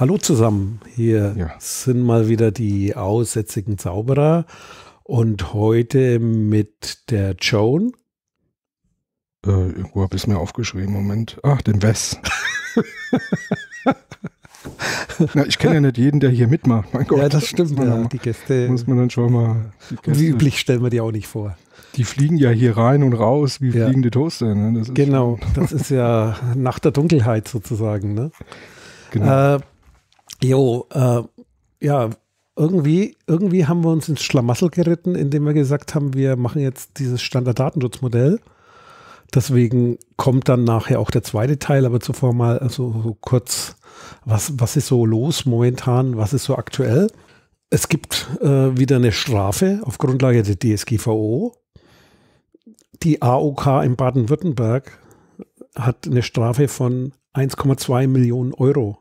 Hallo zusammen, hier ja. sind mal wieder die aussätzigen Zauberer und heute mit der Joan. Äh, irgendwo habe ich es mir aufgeschrieben, Moment. Ach, den Wes. Na, ich kenne ja nicht jeden, der hier mitmacht. Mein Gott. Ja, das stimmt. Ja, mal, die Gäste. Muss man dann schon mal. Wie üblich stellen wir die auch nicht vor. Die fliegen ja hier rein und raus wie ja. fliegende Toaster. Ne? Das genau, das ist ja nach der Dunkelheit sozusagen. Ne? Genau. Äh, Jo, äh, ja, irgendwie, irgendwie haben wir uns ins Schlamassel geritten, indem wir gesagt haben, wir machen jetzt dieses Standarddatenschutzmodell. Deswegen kommt dann nachher auch der zweite Teil, aber zuvor mal also kurz, was, was ist so los momentan, was ist so aktuell? Es gibt äh, wieder eine Strafe auf Grundlage der DSGVO. Die AOK in Baden-Württemberg hat eine Strafe von 1,2 Millionen Euro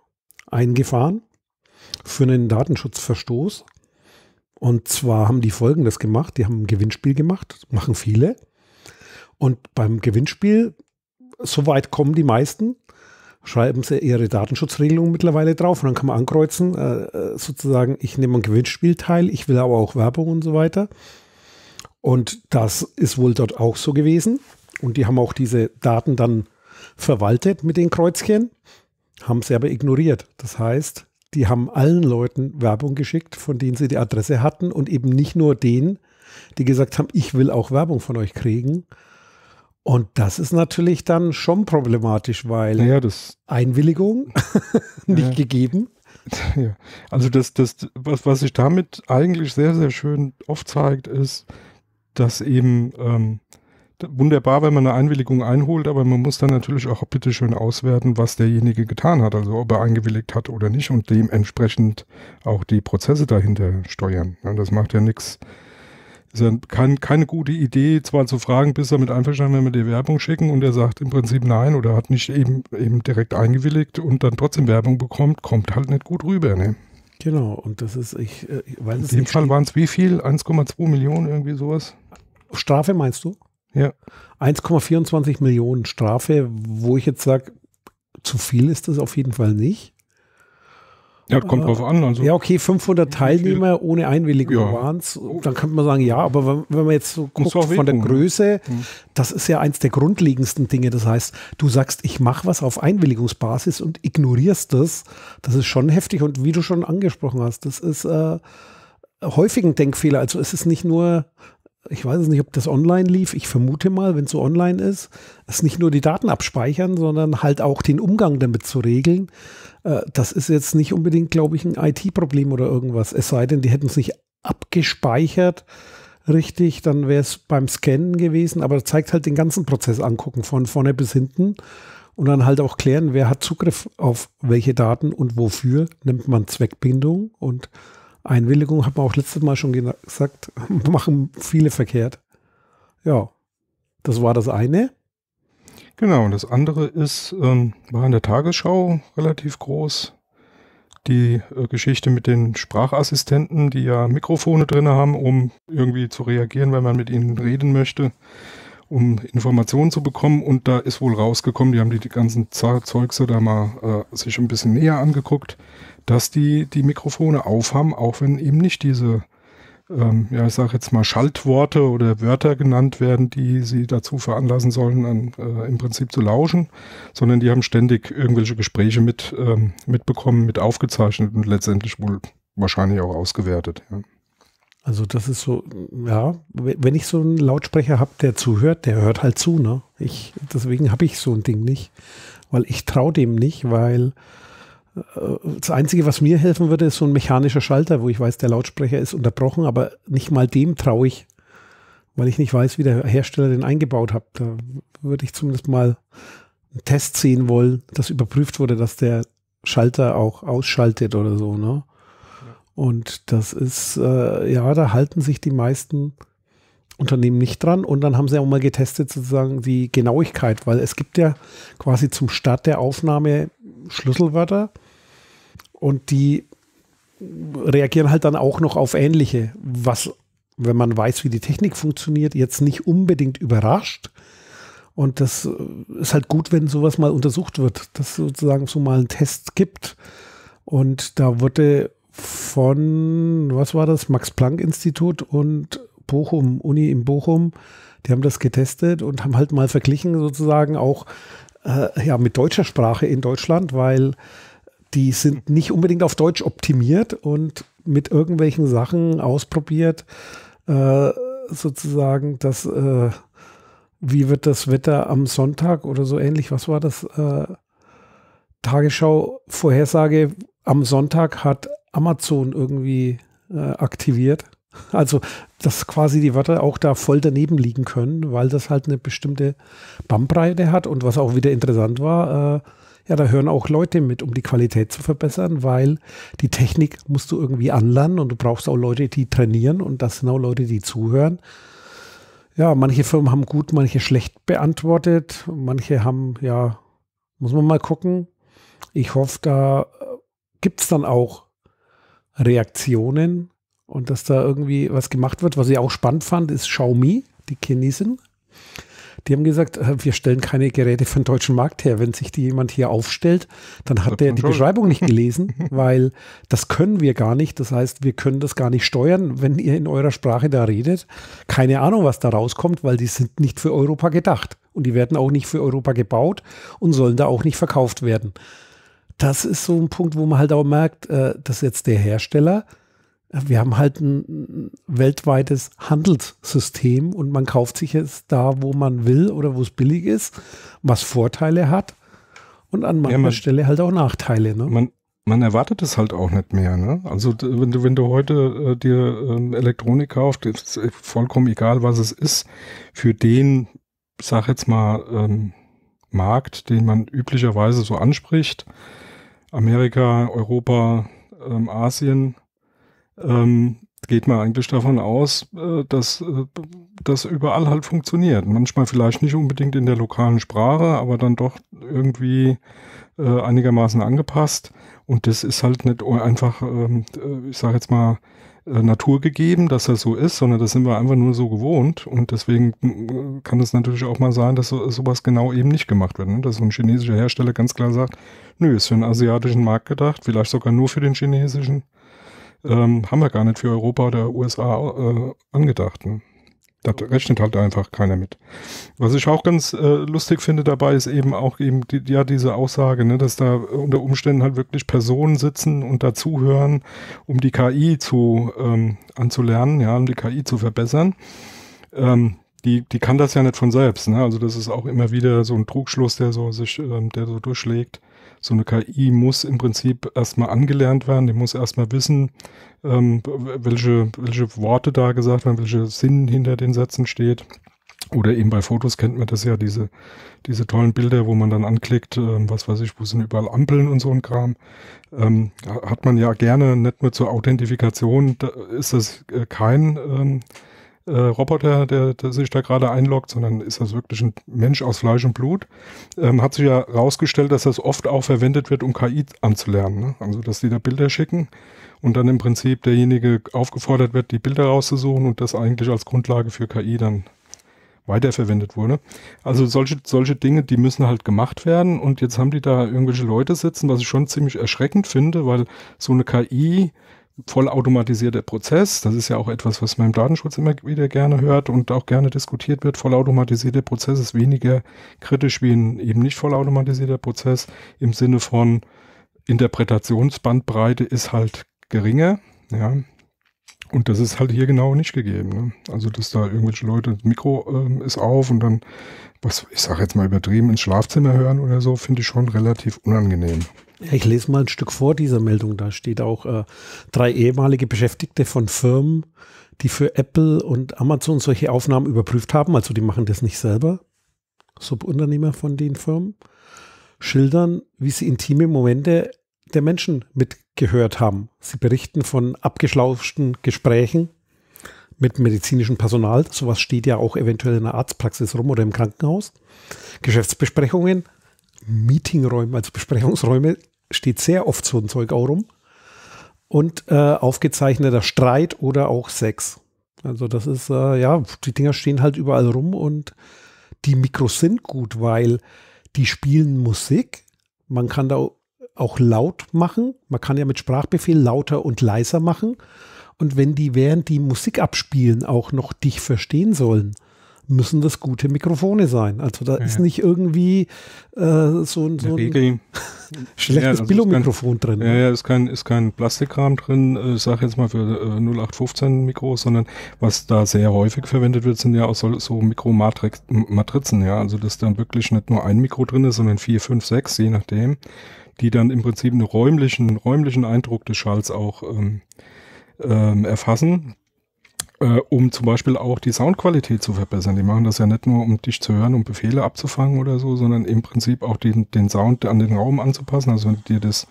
eingefahren für einen Datenschutzverstoß. Und zwar haben die Folgendes gemacht. Die haben ein Gewinnspiel gemacht, machen viele. Und beim Gewinnspiel, so weit kommen die meisten, schreiben sie ihre Datenschutzregelung mittlerweile drauf. Und dann kann man ankreuzen, äh, äh, sozusagen, ich nehme ein Gewinnspiel teil, ich will aber auch Werbung und so weiter. Und das ist wohl dort auch so gewesen. Und die haben auch diese Daten dann verwaltet mit den Kreuzchen, haben sie aber ignoriert. Das heißt, die haben allen Leuten Werbung geschickt, von denen sie die Adresse hatten und eben nicht nur denen, die gesagt haben, ich will auch Werbung von euch kriegen. Und das ist natürlich dann schon problematisch, weil naja, Einwilligung nicht naja. gegeben. Ja. Also das, das, was, was sich damit eigentlich sehr, sehr schön oft zeigt, ist, dass eben ähm, wunderbar, wenn man eine Einwilligung einholt, aber man muss dann natürlich auch bitteschön auswerten, was derjenige getan hat, also ob er eingewilligt hat oder nicht und dementsprechend auch die Prozesse dahinter steuern. Ja, das macht ja nichts. Ist ja kein, keine gute Idee, zwar zu fragen, bist du damit einverstanden, wenn wir dir Werbung schicken und er sagt im Prinzip nein oder hat nicht eben, eben direkt eingewilligt und dann trotzdem Werbung bekommt, kommt halt nicht gut rüber. Ne? Genau, und das ist, ich, ich äh, weiß In dem Fall waren es wie viel? 1,2 Millionen, irgendwie sowas? Strafe meinst du? Ja. 1,24 Millionen Strafe, wo ich jetzt sage, zu viel ist das auf jeden Fall nicht. Ja, kommt äh, drauf an. Also ja, okay, 500 Teilnehmer ohne Einwilligung ja. waren es. Dann könnte man sagen, ja, aber wenn, wenn man jetzt so guckt von der ne? Größe, mhm. das ist ja eins der grundlegendsten Dinge. Das heißt, du sagst, ich mache was auf Einwilligungsbasis und ignorierst das. Das ist schon heftig und wie du schon angesprochen hast, das ist äh, ein Denkfehler. Also es ist nicht nur ich weiß es nicht, ob das online lief. Ich vermute mal, wenn es so online ist, ist nicht nur die Daten abspeichern, sondern halt auch den Umgang damit zu regeln. Äh, das ist jetzt nicht unbedingt, glaube ich, ein IT-Problem oder irgendwas. Es sei denn, die hätten es nicht abgespeichert richtig, dann wäre es beim Scannen gewesen. Aber zeigt halt den ganzen Prozess angucken, von vorne bis hinten. Und dann halt auch klären, wer hat Zugriff auf welche Daten und wofür. Nimmt man Zweckbindung und Einwilligung, hat man auch letztes Mal schon gesagt, machen viele verkehrt. Ja, das war das eine. Genau, und das andere ist, ähm, war in der Tagesschau relativ groß, die äh, Geschichte mit den Sprachassistenten, die ja Mikrofone drin haben, um irgendwie zu reagieren, wenn man mit ihnen reden möchte um Informationen zu bekommen. Und da ist wohl rausgekommen, die haben die, die ganzen Zeugse da mal äh, sich ein bisschen näher angeguckt, dass die die Mikrofone aufhaben, auch wenn eben nicht diese, ähm, ja, ich sage jetzt mal Schaltworte oder Wörter genannt werden, die sie dazu veranlassen sollen, an, äh, im Prinzip zu lauschen, sondern die haben ständig irgendwelche Gespräche mit ähm, mitbekommen, mit aufgezeichnet und letztendlich wohl wahrscheinlich auch ausgewertet. Ja. Also das ist so, ja, wenn ich so einen Lautsprecher habe, der zuhört, der hört halt zu, ne? Ich, deswegen habe ich so ein Ding nicht, weil ich traue dem nicht, weil äh, das Einzige, was mir helfen würde, ist so ein mechanischer Schalter, wo ich weiß, der Lautsprecher ist unterbrochen, aber nicht mal dem traue ich, weil ich nicht weiß, wie der Hersteller den eingebaut hat. Da würde ich zumindest mal einen Test sehen wollen, dass überprüft wurde, dass der Schalter auch ausschaltet oder so, ne? Und das ist, äh, ja, da halten sich die meisten Unternehmen nicht dran. Und dann haben sie auch mal getestet, sozusagen die Genauigkeit, weil es gibt ja quasi zum Start der Aufnahme Schlüsselwörter und die reagieren halt dann auch noch auf ähnliche, was, wenn man weiß, wie die Technik funktioniert, jetzt nicht unbedingt überrascht. Und das äh, ist halt gut, wenn sowas mal untersucht wird, dass es sozusagen so mal einen Test gibt. Und da wurde von, was war das, Max-Planck-Institut und Bochum, Uni in Bochum. Die haben das getestet und haben halt mal verglichen, sozusagen auch äh, ja, mit deutscher Sprache in Deutschland, weil die sind nicht unbedingt auf Deutsch optimiert und mit irgendwelchen Sachen ausprobiert, äh, sozusagen, dass, äh, wie wird das Wetter am Sonntag oder so ähnlich, was war das? Äh, Tagesschau-Vorhersage am Sonntag hat Amazon irgendwie äh, aktiviert. Also, dass quasi die Wörter auch da voll daneben liegen können, weil das halt eine bestimmte Bandbreite hat. Und was auch wieder interessant war, äh, ja, da hören auch Leute mit, um die Qualität zu verbessern, weil die Technik musst du irgendwie anlernen und du brauchst auch Leute, die trainieren und das sind auch Leute, die zuhören. Ja, manche Firmen haben gut, manche schlecht beantwortet, manche haben, ja, muss man mal gucken. Ich hoffe, da äh, gibt es dann auch Reaktionen und dass da irgendwie was gemacht wird. Was ich auch spannend fand, ist Xiaomi, die Chinesen. Die haben gesagt, äh, wir stellen keine Geräte für den deutschen Markt her. Wenn sich die jemand hier aufstellt, dann hat der die Beschreibung nicht gelesen, weil das können wir gar nicht. Das heißt, wir können das gar nicht steuern, wenn ihr in eurer Sprache da redet. Keine Ahnung, was da rauskommt, weil die sind nicht für Europa gedacht. Und die werden auch nicht für Europa gebaut und sollen da auch nicht verkauft werden das ist so ein Punkt, wo man halt auch merkt, äh, dass jetzt der Hersteller, äh, wir haben halt ein weltweites Handelssystem und man kauft sich jetzt da, wo man will oder wo es billig ist, was Vorteile hat und an mancher ja, man, Stelle halt auch Nachteile. Ne? Man, man erwartet es halt auch nicht mehr. Ne? Also wenn du, wenn du heute äh, dir ähm, Elektronik kaufst, ist es äh, vollkommen egal, was es ist, für den, sag jetzt mal, ähm, Markt, den man üblicherweise so anspricht, Amerika, Europa, ähm, Asien, ähm, geht man eigentlich davon aus, äh, dass äh, das überall halt funktioniert. Manchmal vielleicht nicht unbedingt in der lokalen Sprache, aber dann doch irgendwie äh, einigermaßen angepasst. Und das ist halt nicht einfach, ähm, äh, ich sage jetzt mal, äh, Natur gegeben, dass das so ist, sondern das sind wir einfach nur so gewohnt. Und deswegen äh, kann es natürlich auch mal sein, dass so, sowas genau eben nicht gemacht wird. Ne? Dass so ein chinesischer Hersteller ganz klar sagt, nö, ist für den asiatischen Markt gedacht, vielleicht sogar nur für den chinesischen. Ähm, haben wir gar nicht für Europa oder USA äh, angedacht. Ne? Da rechnet halt einfach keiner mit. Was ich auch ganz äh, lustig finde dabei, ist eben auch eben die, ja diese Aussage, ne, dass da unter Umständen halt wirklich Personen sitzen und dazuhören, um die KI zu ähm, anzulernen, ja, um die KI zu verbessern. Ähm, die, die kann das ja nicht von selbst. Ne? Also das ist auch immer wieder so ein Trugschluss, der so sich, ähm, der so durchschlägt so eine KI muss im Prinzip erstmal angelernt werden, die muss erstmal wissen, ähm, welche, welche Worte da gesagt werden, welche Sinn hinter den Sätzen steht. Oder eben bei Fotos kennt man das ja, diese, diese tollen Bilder, wo man dann anklickt, äh, was weiß ich, wo sind überall Ampeln und so ein Kram. Ähm, hat man ja gerne, nicht nur zur Authentifikation, da ist das äh, kein ähm, äh, Roboter, der, der sich da gerade einloggt, sondern ist das wirklich ein Mensch aus Fleisch und Blut. Ähm, hat sich ja herausgestellt, dass das oft auch verwendet wird, um KI anzulernen. Ne? Also, dass die da Bilder schicken und dann im Prinzip derjenige aufgefordert wird, die Bilder rauszusuchen und das eigentlich als Grundlage für KI dann weiterverwendet wurde. Also solche, solche Dinge, die müssen halt gemacht werden und jetzt haben die da irgendwelche Leute sitzen, was ich schon ziemlich erschreckend finde, weil so eine KI vollautomatisierter Prozess, das ist ja auch etwas, was man im Datenschutz immer wieder gerne hört und auch gerne diskutiert wird, vollautomatisierter Prozess ist weniger kritisch wie ein eben nicht vollautomatisierter Prozess im Sinne von Interpretationsbandbreite ist halt geringer, ja. Und das ist halt hier genau nicht gegeben. Ne? Also, dass da irgendwelche Leute, das Mikro ähm, ist auf und dann, was ich sage jetzt mal übertrieben, ins Schlafzimmer hören oder so, finde ich schon relativ unangenehm. Ich lese mal ein Stück vor dieser Meldung. Da steht auch äh, drei ehemalige Beschäftigte von Firmen, die für Apple und Amazon solche Aufnahmen überprüft haben. Also die machen das nicht selber. Subunternehmer von den Firmen schildern, wie sie intime Momente der Menschen mitgehört haben. Sie berichten von abgeschlauschten Gesprächen mit medizinischem Personal. Sowas steht ja auch eventuell in der Arztpraxis rum oder im Krankenhaus. Geschäftsbesprechungen, Meetingräumen, also Besprechungsräume, steht sehr oft so ein Zeug auch rum. Und äh, aufgezeichneter Streit oder auch Sex. Also das ist, äh, ja, die Dinger stehen halt überall rum und die Mikros sind gut, weil die spielen Musik. Man kann da auch laut machen. Man kann ja mit Sprachbefehl lauter und leiser machen. Und wenn die während die Musik abspielen auch noch dich verstehen sollen, müssen das gute Mikrofone sein. Also da ja, ist nicht irgendwie äh, so, so ein schlechtes ja, also Billo-Mikrofon drin. Ja, ja, ist kein, ist kein Plastikrahmen drin, äh, ich sage jetzt mal für äh, 0815 Mikro, sondern was da sehr häufig verwendet wird, sind ja auch so, so Mikromatrizen, ja. Also dass dann wirklich nicht nur ein Mikro drin ist, sondern vier, fünf, sechs, je nachdem, die dann im Prinzip einen räumlichen, räumlichen Eindruck des Schalls auch ähm, ähm, erfassen äh, um zum Beispiel auch die Soundqualität zu verbessern. Die machen das ja nicht nur, um dich zu hören, um Befehle abzufangen oder so, sondern im Prinzip auch den, den Sound an den Raum anzupassen. Also wenn du dir das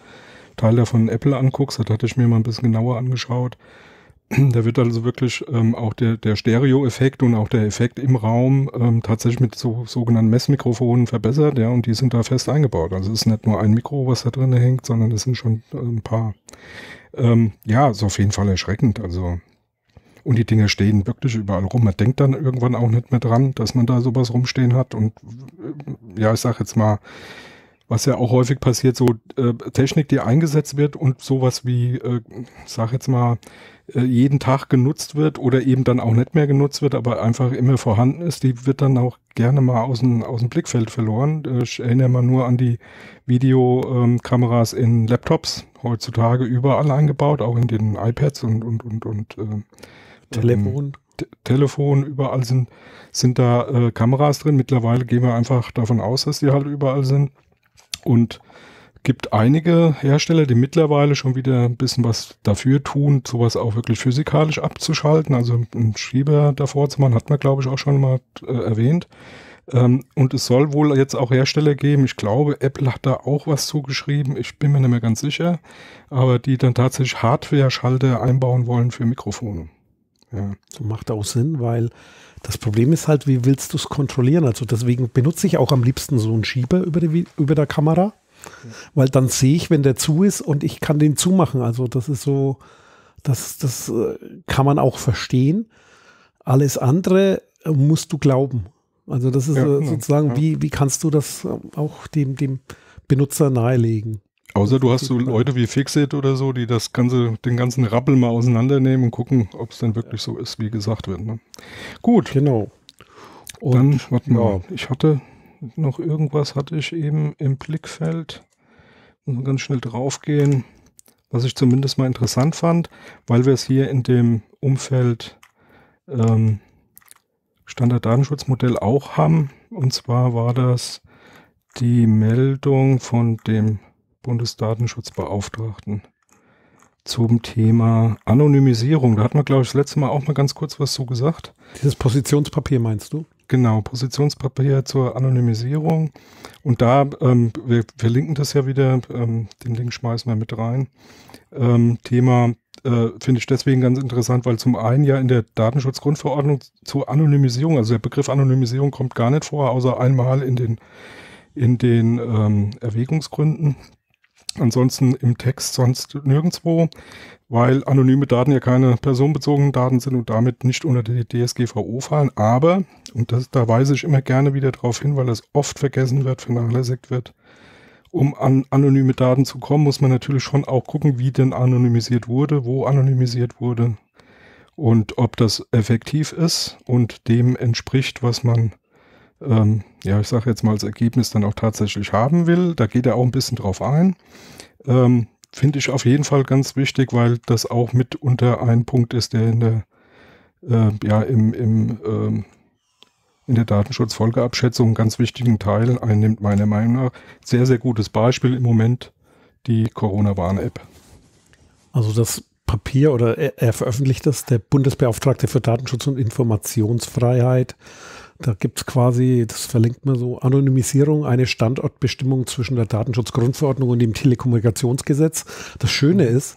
Teil davon Apple anguckst, das hatte ich mir mal ein bisschen genauer angeschaut, da wird also wirklich ähm, auch der, der Stereo-Effekt und auch der Effekt im Raum ähm, tatsächlich mit so, sogenannten Messmikrofonen verbessert, ja, und die sind da fest eingebaut. Also es ist nicht nur ein Mikro, was da drin hängt, sondern es sind schon äh, ein paar. Ähm, ja, ist auf jeden Fall erschreckend. Also und die Dinge stehen wirklich überall rum. Man denkt dann irgendwann auch nicht mehr dran, dass man da sowas rumstehen hat. Und äh, ja, ich sag jetzt mal, was ja auch häufig passiert, so äh, Technik, die eingesetzt wird und sowas wie, äh, sag jetzt mal, äh, jeden Tag genutzt wird oder eben dann auch nicht mehr genutzt wird, aber einfach immer vorhanden ist, die wird dann auch gerne mal aus dem, aus dem Blickfeld verloren. Äh, ich erinnere mal nur an die Videokameras ähm, in Laptops, heutzutage überall eingebaut, auch in den iPads und, und, und, und äh, Telefon. Telefon, überall sind, sind da äh, Kameras drin. Mittlerweile gehen wir einfach davon aus, dass die halt überall sind. Und gibt einige Hersteller, die mittlerweile schon wieder ein bisschen was dafür tun, sowas auch wirklich physikalisch abzuschalten. Also einen Schieber davor zu machen, hat man, glaube ich, auch schon mal äh, erwähnt. Ähm, und es soll wohl jetzt auch Hersteller geben. Ich glaube, Apple hat da auch was zugeschrieben. Ich bin mir nicht mehr ganz sicher. Aber die dann tatsächlich Hardware-Schalter einbauen wollen für Mikrofone. Ja. Macht auch Sinn, weil das Problem ist halt, wie willst du es kontrollieren? Also deswegen benutze ich auch am liebsten so einen Schieber über, die, über der Kamera, mhm. weil dann sehe ich, wenn der zu ist und ich kann den zumachen. Also das ist so, das, das äh, kann man auch verstehen. Alles andere äh, musst du glauben. Also das ist ja, äh, genau. sozusagen, ja. Wie, wie kannst du das auch dem, dem Benutzer nahelegen? Außer du hast so Leute wie Fixit oder so, die das ganze, den ganzen Rappel mal auseinandernehmen und gucken, ob es denn wirklich so ist, wie gesagt wird. Ne? Gut. Genau. Und Dann, warte ja. ich hatte noch irgendwas, hatte ich eben im Blickfeld. Muss man ganz schnell draufgehen, was ich zumindest mal interessant fand, weil wir es hier in dem Umfeld ähm, standard auch haben. Und zwar war das die Meldung von dem Bundesdatenschutzbeauftragten zum Thema Anonymisierung. Da hat man, glaube ich, das letzte Mal auch mal ganz kurz was zu gesagt. Dieses Positionspapier meinst du? Genau, Positionspapier zur Anonymisierung. Und da, ähm, wir, wir, linken das ja wieder, ähm, den Link schmeißen wir mit rein. Ähm, Thema äh, finde ich deswegen ganz interessant, weil zum einen ja in der Datenschutzgrundverordnung zur Anonymisierung, also der Begriff Anonymisierung kommt gar nicht vor, außer einmal in den, in den ähm, Erwägungsgründen ansonsten im Text sonst nirgendwo, weil anonyme Daten ja keine personenbezogenen Daten sind und damit nicht unter die DSGVO fallen. Aber, und das, da weise ich immer gerne wieder darauf hin, weil das oft vergessen wird, vernachlässigt wird, um an anonyme Daten zu kommen, muss man natürlich schon auch gucken, wie denn anonymisiert wurde, wo anonymisiert wurde und ob das effektiv ist und dem entspricht, was man ähm, ja, ich sage jetzt mal, als Ergebnis dann auch tatsächlich haben will. Da geht er auch ein bisschen drauf ein. Ähm, Finde ich auf jeden Fall ganz wichtig, weil das auch mitunter ein Punkt ist, der in der, äh, ja, im, im, ähm, in der Datenschutzfolgeabschätzung einen ganz wichtigen Teil einnimmt, meiner Meinung nach. Sehr, sehr gutes Beispiel im Moment, die Corona-Warn-App. Also das Papier oder er, er veröffentlicht das, der Bundesbeauftragte für Datenschutz und Informationsfreiheit da gibt es quasi, das verlinkt man so, Anonymisierung, eine Standortbestimmung zwischen der Datenschutzgrundverordnung und dem Telekommunikationsgesetz. Das Schöne mhm. ist,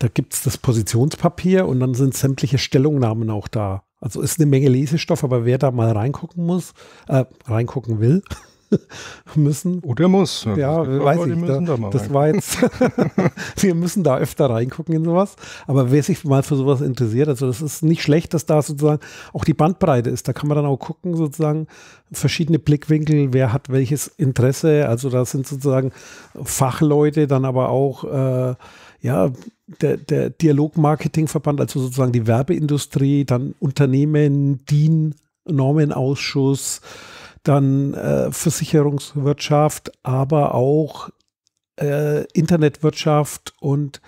da gibt es das Positionspapier und dann sind sämtliche Stellungnahmen auch da. Also ist eine Menge Lesestoff, aber wer da mal reingucken muss, äh, reingucken will, müssen. Oder oh, muss. Ja, ja weiß ich. Da, da das war jetzt, wir müssen da öfter reingucken in sowas. Aber wer sich mal für sowas interessiert, also das ist nicht schlecht, dass da sozusagen auch die Bandbreite ist. Da kann man dann auch gucken, sozusagen verschiedene Blickwinkel, wer hat welches Interesse. Also da sind sozusagen Fachleute, dann aber auch, äh, ja, der, der Dialogmarketingverband, also sozusagen die Werbeindustrie, dann Unternehmen, DIN, Normenausschuss, dann äh, Versicherungswirtschaft, aber auch äh, Internetwirtschaft und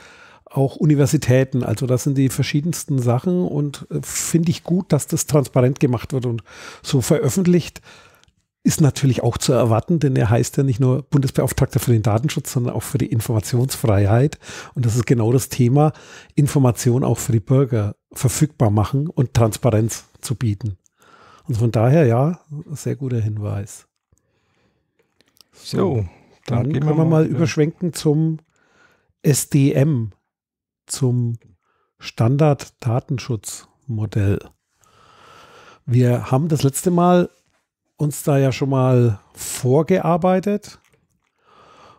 auch Universitäten. Also das sind die verschiedensten Sachen und äh, finde ich gut, dass das transparent gemacht wird und so veröffentlicht. Ist natürlich auch zu erwarten, denn er heißt ja nicht nur Bundesbeauftragter für den Datenschutz, sondern auch für die Informationsfreiheit. Und das ist genau das Thema, Information auch für die Bürger verfügbar machen und Transparenz zu bieten. Und von daher, ja, sehr guter Hinweis. So, so dann, dann, gehen können wir mal, mal äh, überschwenken zum SDM, zum Standard-Datenschutzmodell. Wir haben das letzte Mal uns da ja schon mal vorgearbeitet.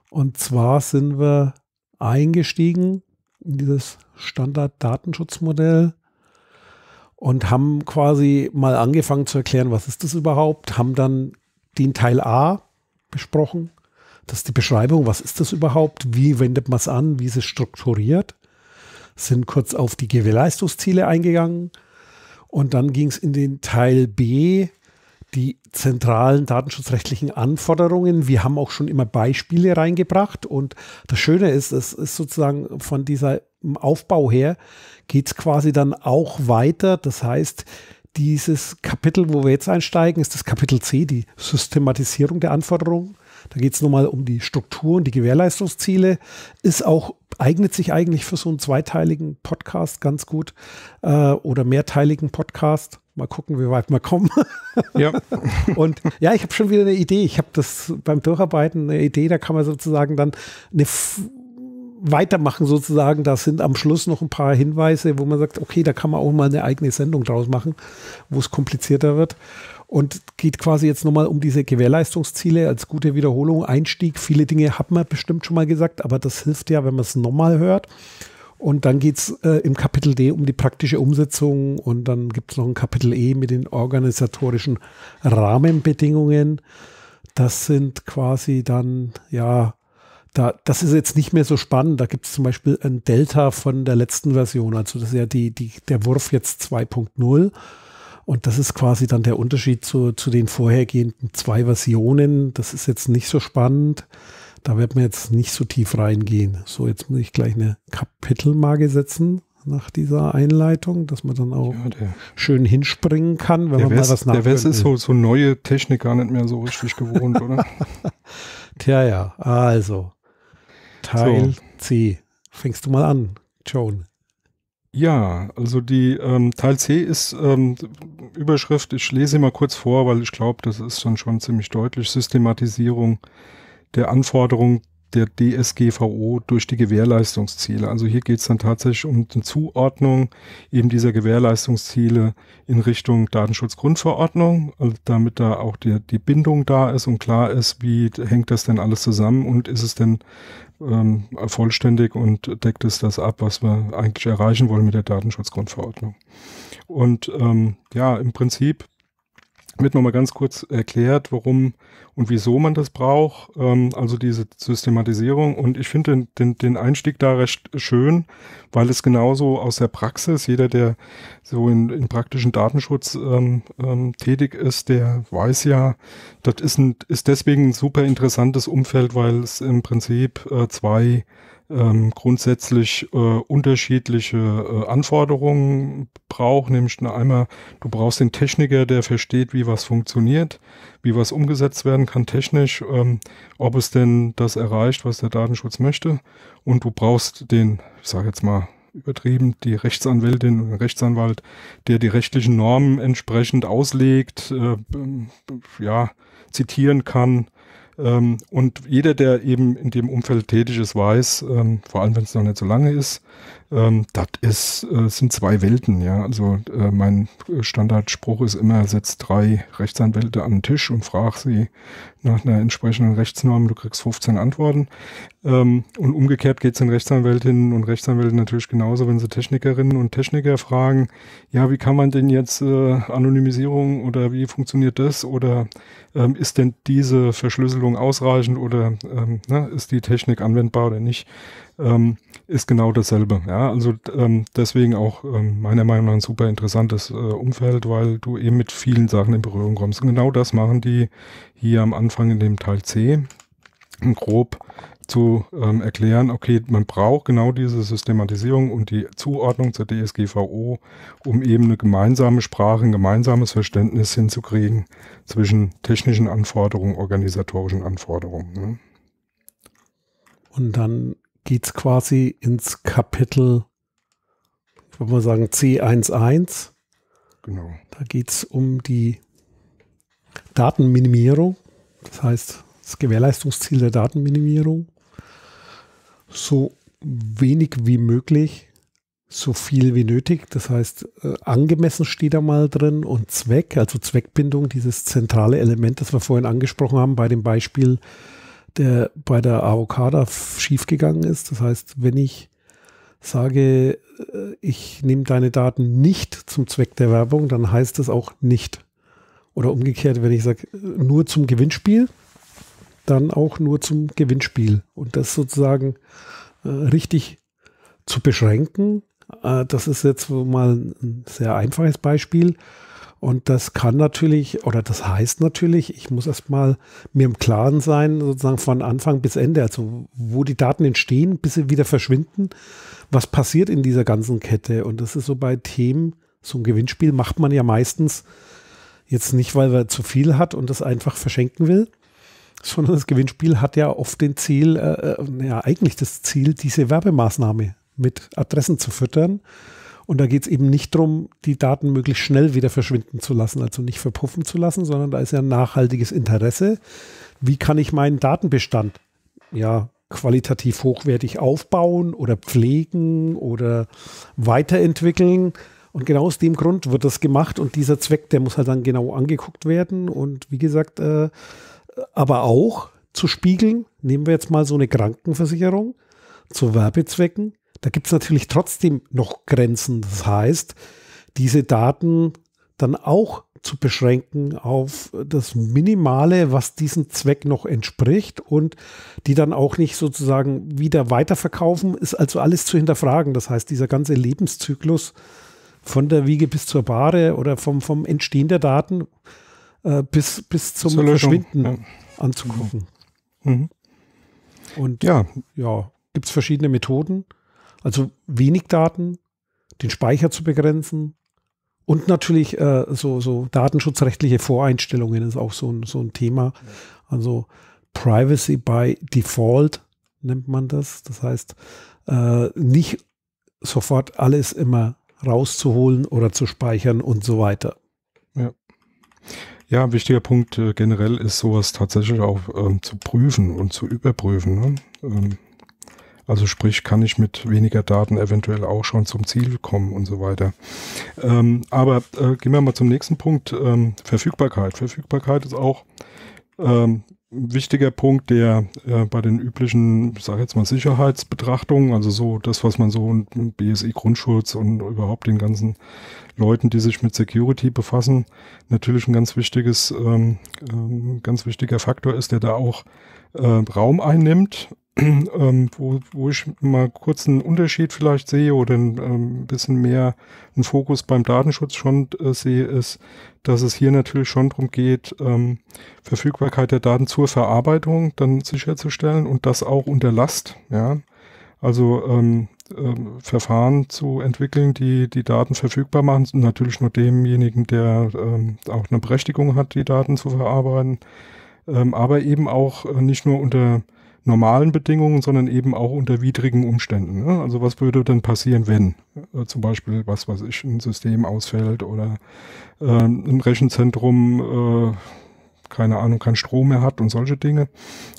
Und zwar sind wir eingestiegen in dieses Standard-Datenschutzmodell und haben quasi mal angefangen zu erklären, was ist das überhaupt, haben dann den Teil A besprochen, das ist die Beschreibung, was ist das überhaupt, wie wendet man es an, wie ist es strukturiert, sind kurz auf die Gewährleistungsziele eingegangen und dann ging es in den Teil B, die zentralen datenschutzrechtlichen Anforderungen. Wir haben auch schon immer Beispiele reingebracht und das Schöne ist, es ist sozusagen von diesem Aufbau her, geht es quasi dann auch weiter. Das heißt, dieses Kapitel, wo wir jetzt einsteigen, ist das Kapitel C, die Systematisierung der Anforderungen. Da geht es nochmal um die Strukturen, die Gewährleistungsziele. Ist auch, eignet sich eigentlich für so einen zweiteiligen Podcast ganz gut äh, oder mehrteiligen Podcast. Mal gucken, wie weit wir kommen. Ja. Und ja, ich habe schon wieder eine Idee. Ich habe das beim Durcharbeiten eine Idee, da kann man sozusagen dann eine weitermachen sozusagen. Da sind am Schluss noch ein paar Hinweise, wo man sagt, okay, da kann man auch mal eine eigene Sendung draus machen, wo es komplizierter wird. Und geht quasi jetzt nochmal um diese Gewährleistungsziele als gute Wiederholung, Einstieg. Viele Dinge hat man bestimmt schon mal gesagt, aber das hilft ja, wenn man es nochmal hört. Und dann geht es äh, im Kapitel D um die praktische Umsetzung und dann gibt es noch ein Kapitel E mit den organisatorischen Rahmenbedingungen. Das sind quasi dann ja da, das ist jetzt nicht mehr so spannend. Da gibt es zum Beispiel ein Delta von der letzten Version. Also das ist ja die, die, der Wurf jetzt 2.0. Und das ist quasi dann der Unterschied zu, zu den vorhergehenden zwei Versionen. Das ist jetzt nicht so spannend. Da wird man jetzt nicht so tief reingehen. So, jetzt muss ich gleich eine Kapitelmarke setzen nach dieser Einleitung, dass man dann auch ja, der, schön hinspringen kann, wenn man West, mal was nachdenkt. Der West ist so, so neue Technik gar nicht mehr so richtig gewohnt, oder? Tja, ja, also. Teil so. C. Fängst du mal an, Joan. Ja, also die ähm, Teil C ist ähm, Überschrift, ich lese mal kurz vor, weil ich glaube, das ist dann schon ziemlich deutlich, Systematisierung der Anforderungen der DSGVO durch die Gewährleistungsziele. Also hier geht es dann tatsächlich um die Zuordnung eben dieser Gewährleistungsziele in Richtung Datenschutzgrundverordnung, also damit da auch die, die Bindung da ist und klar ist, wie hängt das denn alles zusammen und ist es denn ähm, vollständig und deckt es das ab, was wir eigentlich erreichen wollen mit der Datenschutzgrundverordnung. Und ähm, ja, im Prinzip wird nochmal ganz kurz erklärt, warum und wieso man das braucht, ähm, also diese Systematisierung. Und ich finde den, den, den Einstieg da recht schön, weil es genauso aus der Praxis, jeder, der so in, in praktischen Datenschutz ähm, ähm, tätig ist, der weiß ja, das ist, ein, ist deswegen ein super interessantes Umfeld, weil es im Prinzip äh, zwei ähm, grundsätzlich äh, unterschiedliche äh, Anforderungen braucht, nämlich einmal, du brauchst den Techniker, der versteht, wie was funktioniert, wie was umgesetzt werden kann technisch, ähm, ob es denn das erreicht, was der Datenschutz möchte. Und du brauchst den, ich sage jetzt mal übertrieben, die Rechtsanwältin und Rechtsanwalt, der die rechtlichen Normen entsprechend auslegt, äh, ja, zitieren kann ähm, und jeder, der eben in dem Umfeld tätig ist, weiß, ähm, vor allem wenn es noch nicht so lange ist, ähm, das ist, äh, sind zwei Welten, ja. Also äh, mein äh, Standardspruch ist immer, setz drei Rechtsanwälte an den Tisch und frag sie nach einer entsprechenden Rechtsnorm, du kriegst 15 Antworten. Ähm, und umgekehrt geht es den Rechtsanwältinnen und Rechtsanwälten natürlich genauso, wenn sie Technikerinnen und Techniker fragen, ja, wie kann man denn jetzt äh, Anonymisierung oder wie funktioniert das oder ähm, ist denn diese Verschlüsselung ausreichend oder ähm, na, ne, ist die Technik anwendbar oder nicht? Ähm, ist genau dasselbe. Ja, also ähm, deswegen auch ähm, meiner Meinung nach ein super interessantes äh, Umfeld, weil du eben mit vielen Sachen in Berührung kommst. Und genau das machen die hier am Anfang in dem Teil C, grob zu ähm, erklären, okay, man braucht genau diese Systematisierung und die Zuordnung zur DSGVO, um eben eine gemeinsame Sprache, ein gemeinsames Verständnis hinzukriegen zwischen technischen Anforderungen, organisatorischen Anforderungen. Ne? Und dann geht es quasi ins Kapitel, ich würde mal sagen, C11. Genau. Da geht es um die Datenminimierung, das heißt das Gewährleistungsziel der Datenminimierung, so wenig wie möglich, so viel wie nötig. Das heißt, äh, angemessen steht da mal drin und Zweck, also Zweckbindung, dieses zentrale Element, das wir vorhin angesprochen haben bei dem Beispiel der bei der AOK da schiefgegangen ist. Das heißt, wenn ich sage, äh, ich nehme deine Daten nicht zum Zweck der Werbung, dann heißt das auch nicht. Oder umgekehrt, wenn ich sage, äh, nur zum Gewinnspiel, dann auch nur zum Gewinnspiel. Und das sozusagen äh, richtig zu beschränken, äh, das ist jetzt mal ein sehr einfaches Beispiel. Und das kann natürlich, oder das heißt natürlich, ich muss erstmal mir im Klaren sein, sozusagen von Anfang bis Ende, also wo die Daten entstehen, bis sie wieder verschwinden, was passiert in dieser ganzen Kette. Und das ist so bei Themen, so ein Gewinnspiel macht man ja meistens jetzt nicht, weil man zu viel hat und das einfach verschenken will, sondern das Gewinnspiel hat ja oft den Ziel, äh, äh ja eigentlich das Ziel, diese Werbemaßnahme mit Adressen zu füttern. Und da geht es eben nicht darum, die Daten möglichst schnell wieder verschwinden zu lassen, also nicht verpuffen zu lassen, sondern da ist ja ein nachhaltiges Interesse. Wie kann ich meinen Datenbestand ja qualitativ hochwertig aufbauen oder pflegen oder weiterentwickeln? Und genau aus dem Grund wird das gemacht und dieser Zweck, der muss halt dann genau angeguckt werden. Und wie gesagt, äh, aber auch zu spiegeln, nehmen wir jetzt mal so eine Krankenversicherung, zu Werbezwecken, da gibt es natürlich trotzdem noch Grenzen. Das heißt, diese Daten dann auch zu beschränken auf das Minimale, was diesem Zweck noch entspricht und die dann auch nicht sozusagen wieder weiterverkaufen, ist also alles zu hinterfragen. Das heißt, dieser ganze Lebenszyklus von der Wiege bis zur Bahre oder vom, vom Entstehen der Daten äh, bis, bis zum zur Verschwinden ja. anzugucken. Mhm. mhm. Und ja, ja gibt es verschiedene Methoden. Also wenig Daten, den Speicher zu begrenzen und natürlich äh, so, so datenschutzrechtliche Voreinstellungen ist auch so ein, so ein Thema. Also Privacy by Default nennt man das. Das heißt, äh, nicht sofort alles immer rauszuholen oder zu speichern und so weiter. Ja. Ja, ein wichtiger Punkt äh, generell ist sowas tatsächlich auch ähm, zu prüfen und zu überprüfen. Ne? Ähm, also sprich, kann ich mit weniger Daten eventuell auch schon zum Ziel kommen und so weiter. Ähm, aber äh, gehen wir mal zum nächsten Punkt, ähm, Verfügbarkeit. Verfügbarkeit ist auch ähm, wichtiger Punkt, der äh, bei den üblichen, sage jetzt mal, Sicherheitsbetrachtungen, also so das, was man so und BSI-Grundschutz und überhaupt den ganzen Leuten, die sich mit Security befassen, natürlich ein ganz wichtiges, ähm, äh, ganz wichtiger Faktor ist, der da auch äh, Raum einnimmt ähm, wo, wo ich mal kurz einen Unterschied vielleicht sehe oder ein ähm, bisschen mehr einen Fokus beim Datenschutz schon äh, sehe, ist, dass es hier natürlich schon darum geht, ähm, Verfügbarkeit der Daten zur Verarbeitung dann sicherzustellen und das auch unter Last, ja. Also ähm, ähm, Verfahren zu entwickeln, die die Daten verfügbar machen. Natürlich nur demjenigen, der ähm, auch eine Berechtigung hat, die Daten zu verarbeiten. Ähm, aber eben auch äh, nicht nur unter normalen Bedingungen, sondern eben auch unter widrigen Umständen. Ne? Also was würde denn passieren, wenn äh, zum Beispiel, was weiß ich, ein System ausfällt oder äh, ein Rechenzentrum, äh, keine Ahnung, kein Strom mehr hat und solche Dinge,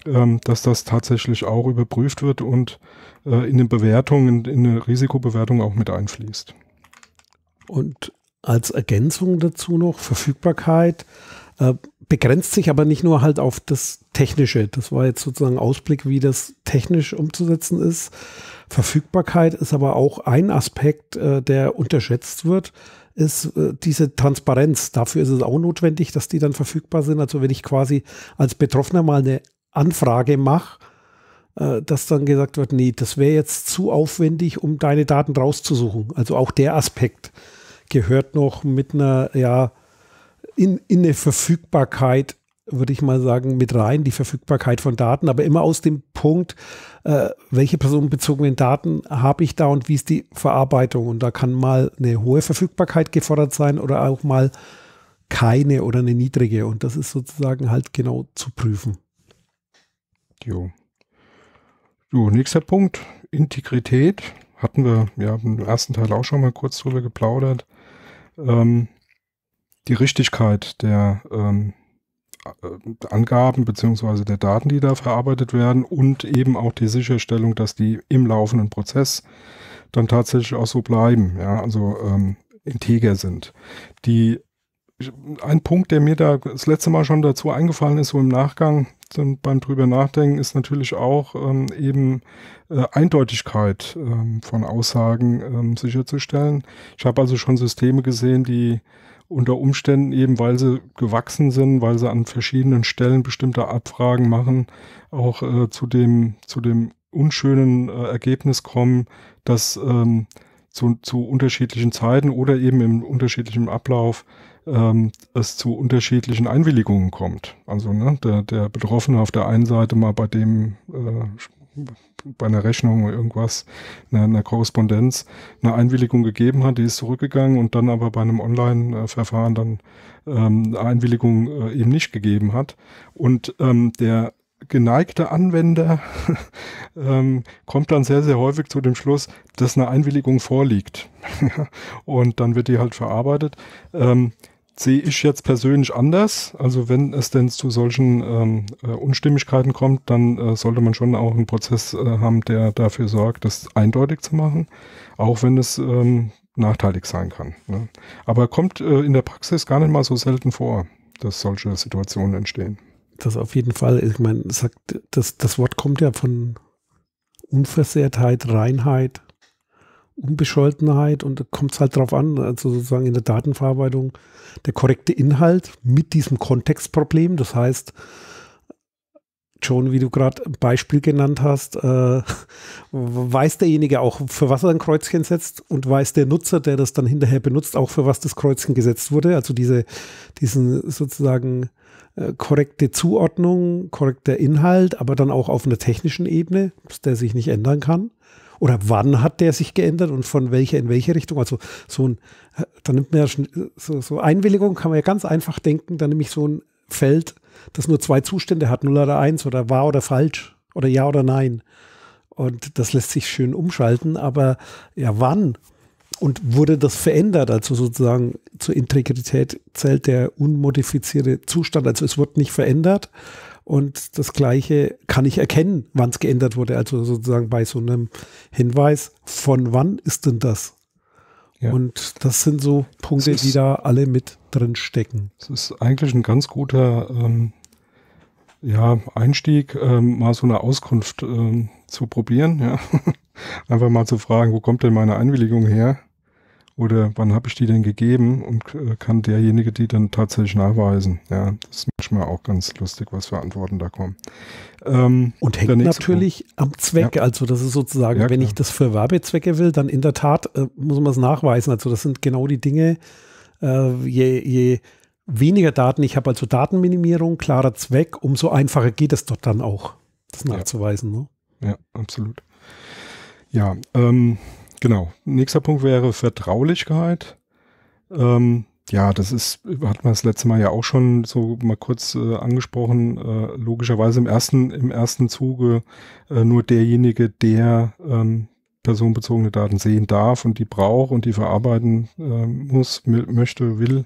ähm, dass das tatsächlich auch überprüft wird und äh, in den Bewertungen, in, in eine Risikobewertung auch mit einfließt. Und als Ergänzung dazu noch Verfügbarkeit. Äh, begrenzt sich aber nicht nur halt auf das Technische. Das war jetzt sozusagen Ausblick, wie das technisch umzusetzen ist. Verfügbarkeit ist aber auch ein Aspekt, äh, der unterschätzt wird, ist äh, diese Transparenz. Dafür ist es auch notwendig, dass die dann verfügbar sind. Also wenn ich quasi als Betroffener mal eine Anfrage mache, äh, dass dann gesagt wird, nee, das wäre jetzt zu aufwendig, um deine Daten rauszusuchen. Also auch der Aspekt gehört noch mit einer, ja, in, in eine Verfügbarkeit, würde ich mal sagen, mit rein, die Verfügbarkeit von Daten, aber immer aus dem Punkt, äh, welche personenbezogenen Daten habe ich da und wie ist die Verarbeitung. Und da kann mal eine hohe Verfügbarkeit gefordert sein oder auch mal keine oder eine niedrige. Und das ist sozusagen halt genau zu prüfen. Jo. Jo, nächster Punkt, Integrität. Hatten wir ja im ersten Teil auch schon mal kurz drüber geplaudert. Ähm, die Richtigkeit der ähm, äh, Angaben beziehungsweise der Daten, die da verarbeitet werden und eben auch die Sicherstellung, dass die im laufenden Prozess dann tatsächlich auch so bleiben, ja, also ähm, integer sind. Die, ein Punkt, der mir da das letzte Mal schon dazu eingefallen ist, so im Nachgang beim drüber nachdenken, ist natürlich auch ähm, eben äh, Eindeutigkeit ähm, von Aussagen ähm, sicherzustellen. Ich habe also schon Systeme gesehen, die unter Umständen eben, weil sie gewachsen sind, weil sie an verschiedenen Stellen bestimmte Abfragen machen, auch äh, zu dem, zu dem unschönen äh, Ergebnis kommen, dass ähm, zu, zu unterschiedlichen Zeiten oder eben im unterschiedlichen Ablauf ähm, es zu unterschiedlichen Einwilligungen kommt. Also ne, der, der Betroffene auf der einen Seite mal bei dem äh, bei einer Rechnung oder irgendwas, einer, Korrespondenz, eine Einwilligung gegeben hat, die ist zurückgegangen und dann aber bei einem Online-Verfahren dann ähm, Einwilligung äh, eben nicht gegeben hat. Und ähm, der geneigte Anwender ähm, kommt dann sehr, sehr häufig zu dem Schluss, dass eine Einwilligung vorliegt. und dann wird die halt verarbeitet. Ähm, sehe ich jetzt persönlich anders. Also wenn es denn zu solchen ähm, äh, Unstimmigkeiten kommt, dann äh, sollte man schon auch einen Prozess äh, haben, der dafür sorgt, das eindeutig zu machen, auch wenn es ähm, nachteilig sein kann. Ne? Aber kommt äh, in der Praxis gar nicht mal so selten vor, dass solche Situationen entstehen. Das auf jeden Fall. Ich meine, sagt, das, das Wort kommt ja von Unversehrtheit, Reinheit, Unbescholtenheit und da kommt es halt drauf an, also sozusagen in der Datenverarbeitung der korrekte Inhalt mit diesem Kontextproblem. Das heißt, schon, wie du gerade ein Beispiel genannt hast, äh, weiß derjenige auch, für was er ein Kreuzchen setzt und weiß der Nutzer, der das dann hinterher benutzt, auch für was das Kreuzchen gesetzt wurde. Also diese, diesen sozusagen äh, korrekte Zuordnung, korrekter Inhalt, aber dann auch auf einer technischen Ebene, der sich nicht ändern kann oder wann hat der sich geändert und von welcher in welche Richtung? Also so ein, da nimmt man ja schon, so, so Einwilligung kann man ja ganz einfach denken, da nehme ich so ein Feld, das nur zwei Zustände hat, 0 oder 1 oder wahr oder falsch oder ja oder nein. Und das lässt sich schön umschalten, aber ja, wann? Und wurde das verändert? Also sozusagen zur Integrität zählt der unmodifizierte Zustand. Also es wurde nicht verändert, und das Gleiche kann ich erkennen, wann es geändert wurde. Also sozusagen bei so einem Hinweis, von wann ist denn das? Ja. Und das sind so Punkte, ist, die da alle mit drin stecken. Das ist eigentlich ein ganz guter ähm, ja, Einstieg, ähm, mal so eine Auskunft ähm, zu probieren. Ja. Einfach mal zu fragen, wo kommt denn meine Einwilligung her? oder wann habe ich die denn gegeben und äh, kann derjenige die dann tatsächlich nachweisen. Ja, das ist manchmal auch ganz lustig, was für Antworten da kommen. Ähm, und hängt natürlich Punkt. am Zweck, ja. also das ist sozusagen, ja, wenn klar. ich das für Werbezwecke will, dann in der Tat äh, muss man es nachweisen. Also das sind genau die Dinge, äh, je, je weniger Daten ich habe, also Datenminimierung, klarer Zweck, umso einfacher geht es doch dann auch, das nachzuweisen. Ja, ne? ja absolut. Ja, ähm, Genau. Nächster Punkt wäre Vertraulichkeit. Ähm, ja, das ist, hat man das letzte Mal ja auch schon so mal kurz äh, angesprochen. Äh, logischerweise im ersten, im ersten Zuge äh, nur derjenige, der ähm, personenbezogene Daten sehen darf und die braucht und die verarbeiten ähm, muss, möchte, will,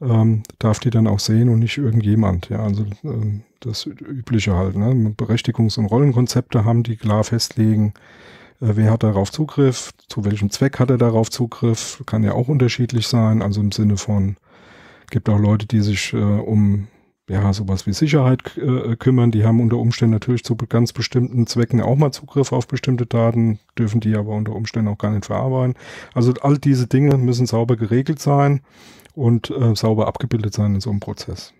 ähm, darf die dann auch sehen und nicht irgendjemand. Ja, also ähm, das Übliche halt. Ne? Berechtigungs- und Rollenkonzepte haben, die klar festlegen, äh, wer hat darauf Zugriff, zu welchem Zweck hat er darauf Zugriff, kann ja auch unterschiedlich sein, also im Sinne von, gibt auch Leute, die sich äh, um ja, sowas wie Sicherheit äh, kümmern, die haben unter Umständen natürlich zu ganz bestimmten Zwecken auch mal Zugriff auf bestimmte Daten, dürfen die aber unter Umständen auch gar nicht verarbeiten. Also all diese Dinge müssen sauber geregelt sein und äh, sauber abgebildet sein in so einem Prozess.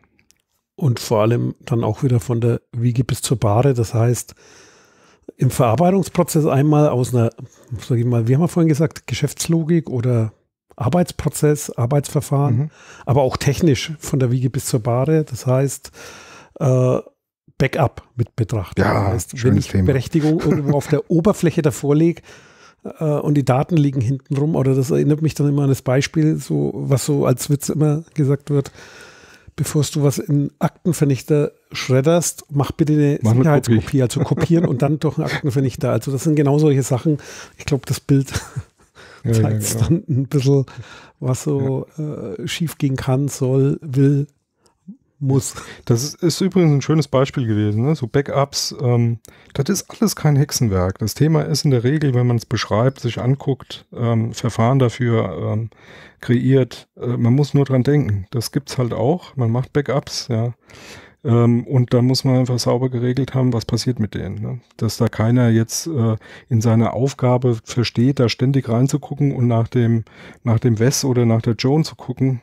Und vor allem dann auch wieder von der Wiege bis zur Bahre, das heißt, im Verarbeitungsprozess einmal aus einer, sag ich mal, wie haben wir vorhin gesagt, Geschäftslogik oder Arbeitsprozess, Arbeitsverfahren, mhm. aber auch technisch von der Wiege bis zur Bahre. Das heißt, äh, Backup mit betrachten. Ja, das heißt, wenn ich Thema. Berechtigung irgendwo auf der Oberfläche davor lege, äh, und die Daten liegen hinten rum, oder das erinnert mich dann immer an das Beispiel, so, was so als Witz immer gesagt wird, bevor du was in Aktenvernichter schredderst, mach bitte eine mach Sicherheitskopie, eine Kopie. also kopieren und dann doch einen Aktenvernichter. Also das sind genau solche Sachen. Ich glaube, das Bild zeigt ja, ja, genau. dann ein bisschen, was so äh, schief gehen kann, soll, will, muss. Das ist, ist, übrigens ein schönes Beispiel gewesen. Ne? So Backups, ähm, das ist alles kein Hexenwerk. Das Thema ist in der Regel, wenn man es beschreibt, sich anguckt, ähm, Verfahren dafür ähm, kreiert. Äh, man muss nur dran denken. Das gibt's halt auch. Man macht Backups, ja. Ähm, und dann muss man einfach sauber geregelt haben, was passiert mit denen. Ne? Dass da keiner jetzt äh, in seiner Aufgabe versteht, da ständig reinzugucken und nach dem, nach dem Wes oder nach der Joan zu gucken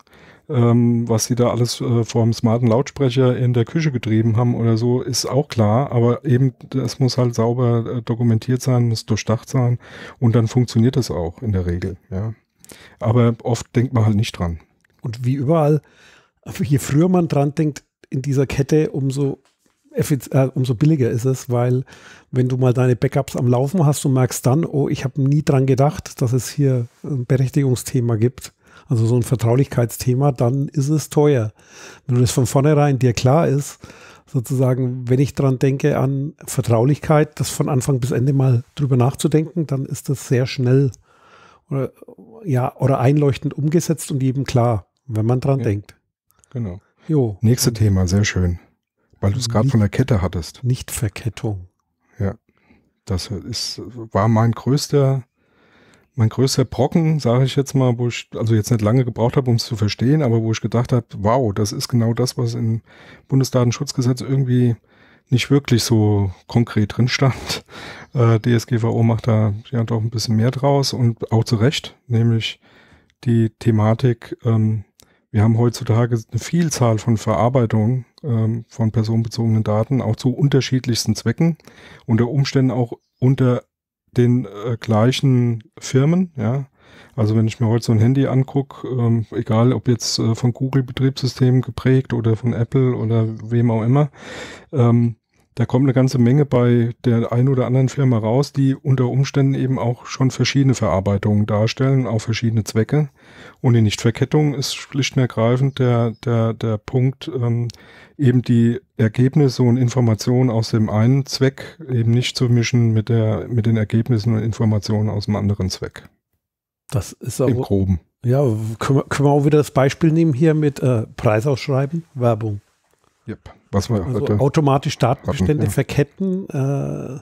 ähm, was sie da alles äh, vom smarten Lautsprecher in der Küche getrieben haben oder so, ist auch klar. Aber eben, das muss halt sauber äh, dokumentiert sein, muss durchdacht sein und dann funktioniert das auch in der Regel. Ja. Aber oft denkt man halt nicht dran. Und wie überall, je früher man dran denkt in dieser Kette, umso äh, umso billiger ist es, weil wenn du mal deine Backups am Laufen hast und merkst dann, oh, ich habe nie dran gedacht, dass es hier ein Berechtigungsthema gibt, also so ein Vertraulichkeitsthema, dann ist es teuer. Wenn das von vornherein dir klar ist, sozusagen, wenn ich dran denke an Vertraulichkeit, das von Anfang bis Ende mal drüber nachzudenken, dann ist das sehr schnell oder, ja, oder einleuchtend umgesetzt und jedem klar, wenn man dran ja, denkt. Genau. Jo. Nächste Thema, sehr schön. Weil du es gerade von der Kette hattest. Nicht Verkettung. Ja. Das ist, war mein größter mein größter Brocken, sage ich jetzt mal, wo ich also jetzt nicht lange gebraucht habe, um es zu verstehen, aber wo ich gedacht habe, wow, das ist genau das, was im Bundesdatenschutzgesetz irgendwie nicht wirklich so konkret drin stand. Äh, DSGVO macht da ja doch ein bisschen mehr draus und auch zu Recht, nämlich die Thematik, ähm, wir haben heutzutage eine Vielzahl von Verarbeitungen ähm, von personenbezogenen Daten, auch zu unterschiedlichsten Zwecken, unter Umständen auch unter den äh, gleichen Firmen, ja. Also wenn ich mir heute so ein Handy angucke, ähm, egal ob jetzt äh, von Google Betriebssystem geprägt oder von Apple oder wem auch immer, ähm, da kommt eine ganze Menge bei der einen oder anderen Firma raus, die unter Umständen eben auch schon verschiedene Verarbeitungen darstellen, auch verschiedene Zwecke. Und die Nichtverkettung ist schlicht und ergreifend der, der, der Punkt, ähm, eben die Ergebnisse und Informationen aus dem einen Zweck eben nicht zu mischen mit, der, mit den Ergebnissen und Informationen aus dem anderen Zweck. Das ist auch. Im Groben. Ja, können wir, können wir auch wieder das Beispiel nehmen hier mit äh, Preisausschreiben, Werbung. Yep was wir also automatisch Datenbestände hatten, ja. verketten. Äh,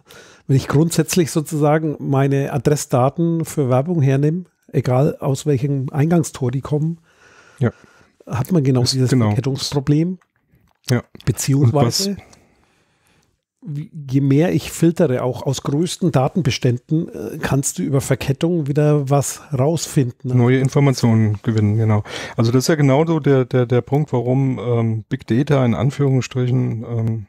wenn ich grundsätzlich sozusagen meine Adressdaten für Werbung hernehme, egal aus welchem Eingangstor die kommen, ja. hat man genau ist dieses genau. Verkettungsproblem. Ja. Beziehungsweise je mehr ich filtere, auch aus größten Datenbeständen, äh, kannst du über Verkettung wieder was rausfinden. Neue Informationen gewinnen, genau. Also das ist ja genau so der, der, der Punkt, warum ähm, Big Data in Anführungsstrichen ähm,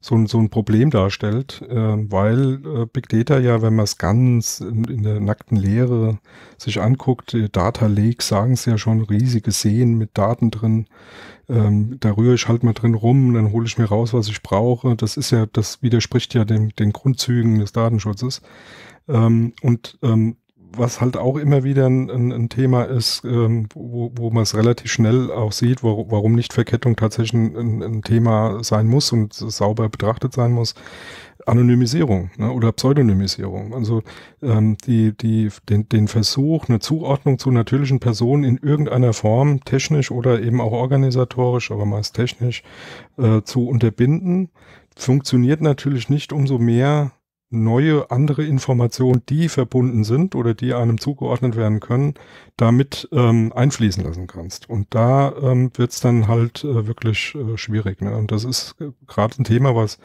so, ein, so ein Problem darstellt, äh, weil äh, Big Data ja, wenn man es ganz in, in, der nackten Lehre sich anguckt, äh, Data Lake sagen sie ja schon, riesige Seen mit Daten drin ähm, da rühre ich halt mal drin rum, dann hole ich mir raus, was ich brauche. Das ist ja, das widerspricht ja dem, den Grundzügen des Datenschutzes. Ähm, und ähm, was halt auch immer wieder ein, ein, Thema ist, ähm, wo, wo man es relativ schnell auch sieht, wo, warum Nichtverkettung tatsächlich ein, ein, Thema sein muss und sauber betrachtet sein muss, Anonymisierung ne, oder Pseudonymisierung. Also ähm, die, die, den, den Versuch, eine Zuordnung zu natürlichen Personen in irgendeiner Form, technisch oder eben auch organisatorisch, aber meist technisch, äh, zu unterbinden, funktioniert natürlich nicht umso mehr, neue, andere Informationen, die verbunden sind oder die einem zugeordnet werden können, damit ähm, einfließen lassen kannst. Und da ähm, wird es dann halt äh, wirklich äh, schwierig. Ne? Und das ist äh, gerade ein Thema, was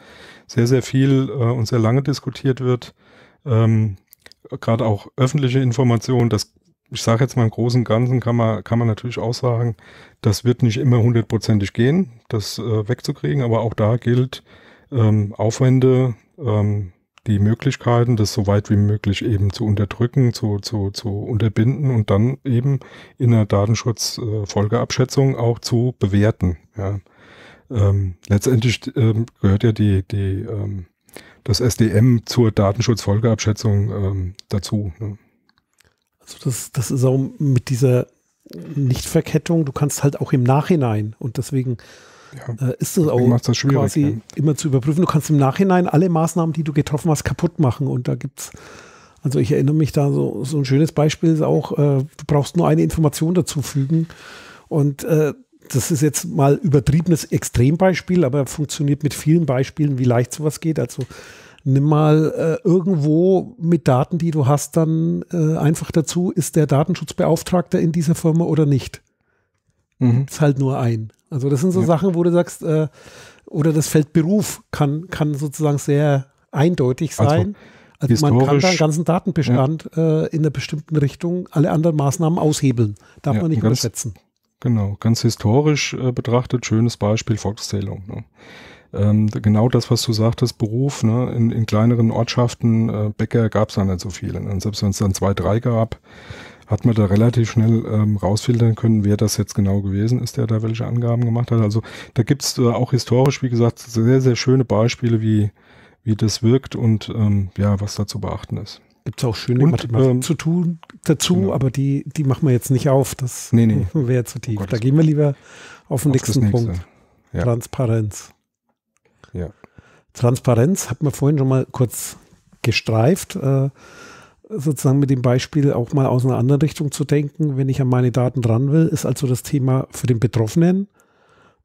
sehr, sehr viel äh, und sehr lange diskutiert wird. Ähm, gerade auch öffentliche Informationen, das ich sage jetzt mal im Großen und Ganzen kann man, kann man natürlich auch sagen, das wird nicht immer hundertprozentig gehen, das äh, wegzukriegen, aber auch da gilt, ähm, Aufwände ähm, die Möglichkeiten, das so weit wie möglich eben zu unterdrücken, zu, zu, zu unterbinden und dann eben in der Datenschutzfolgeabschätzung äh, auch zu bewerten. Ja. Ähm, letztendlich ähm, gehört ja die, die, ähm, das SDM zur Datenschutzfolgeabschätzung ähm, dazu. Ne. Also das, das ist auch mit dieser Nichtverkettung, du kannst halt auch im Nachhinein und deswegen ja, äh, ist das auch das quasi ja. immer zu überprüfen. Du kannst im Nachhinein alle Maßnahmen, die du getroffen hast, kaputt machen. Und da gibt es, also ich erinnere mich da, so, so ein schönes Beispiel ist auch, äh, du brauchst nur eine Information dazu fügen. Und äh, das ist jetzt mal übertriebenes Extrembeispiel, aber funktioniert mit vielen Beispielen, wie leicht sowas geht. Also nimm mal äh, irgendwo mit Daten, die du hast, dann äh, einfach dazu, ist der Datenschutzbeauftragte in dieser Firma oder nicht. Mhm. Ist halt nur ein. Also das sind so ja. Sachen, wo du sagst, äh, oder das Feld Beruf kann, kann sozusagen sehr eindeutig also sein. Also, also man kann den ganzen Datenbestand ja. äh, in einer bestimmten Richtung alle anderen Maßnahmen aushebeln. Darf ja, man nicht übersetzen. Genau, ganz historisch äh, betrachtet, schönes Beispiel Volkszählung. Ne? Ähm, genau das, was du sagtest, Beruf, ne? in, in kleineren Ortschaften, äh, Bäcker gab es dann nicht so viele. Ne? Selbst wenn es dann zwei, drei gab, hat man da relativ schnell ähm, rausfiltern können, wer das jetzt genau gewesen ist, der da welche Angaben gemacht hat. Also da gibt's äh, auch historisch, wie gesagt, sehr, sehr schöne Beispiele, wie, wie das wirkt und ähm, ja, was da zu beachten ist. Gibt es auch schöne und, ähm, zu tun dazu, genau. aber die, die machen wir jetzt nicht auf. Das nee, nee. wäre zu tief. Oh da gehen wir lieber auf den auf nächsten nächste. Punkt. Ja. Transparenz. Ja. Transparenz hat man vorhin schon mal kurz gestreift. Äh, sozusagen mit dem Beispiel auch mal aus einer anderen Richtung zu denken, wenn ich an meine Daten ran will, ist also das Thema für den Betroffenen,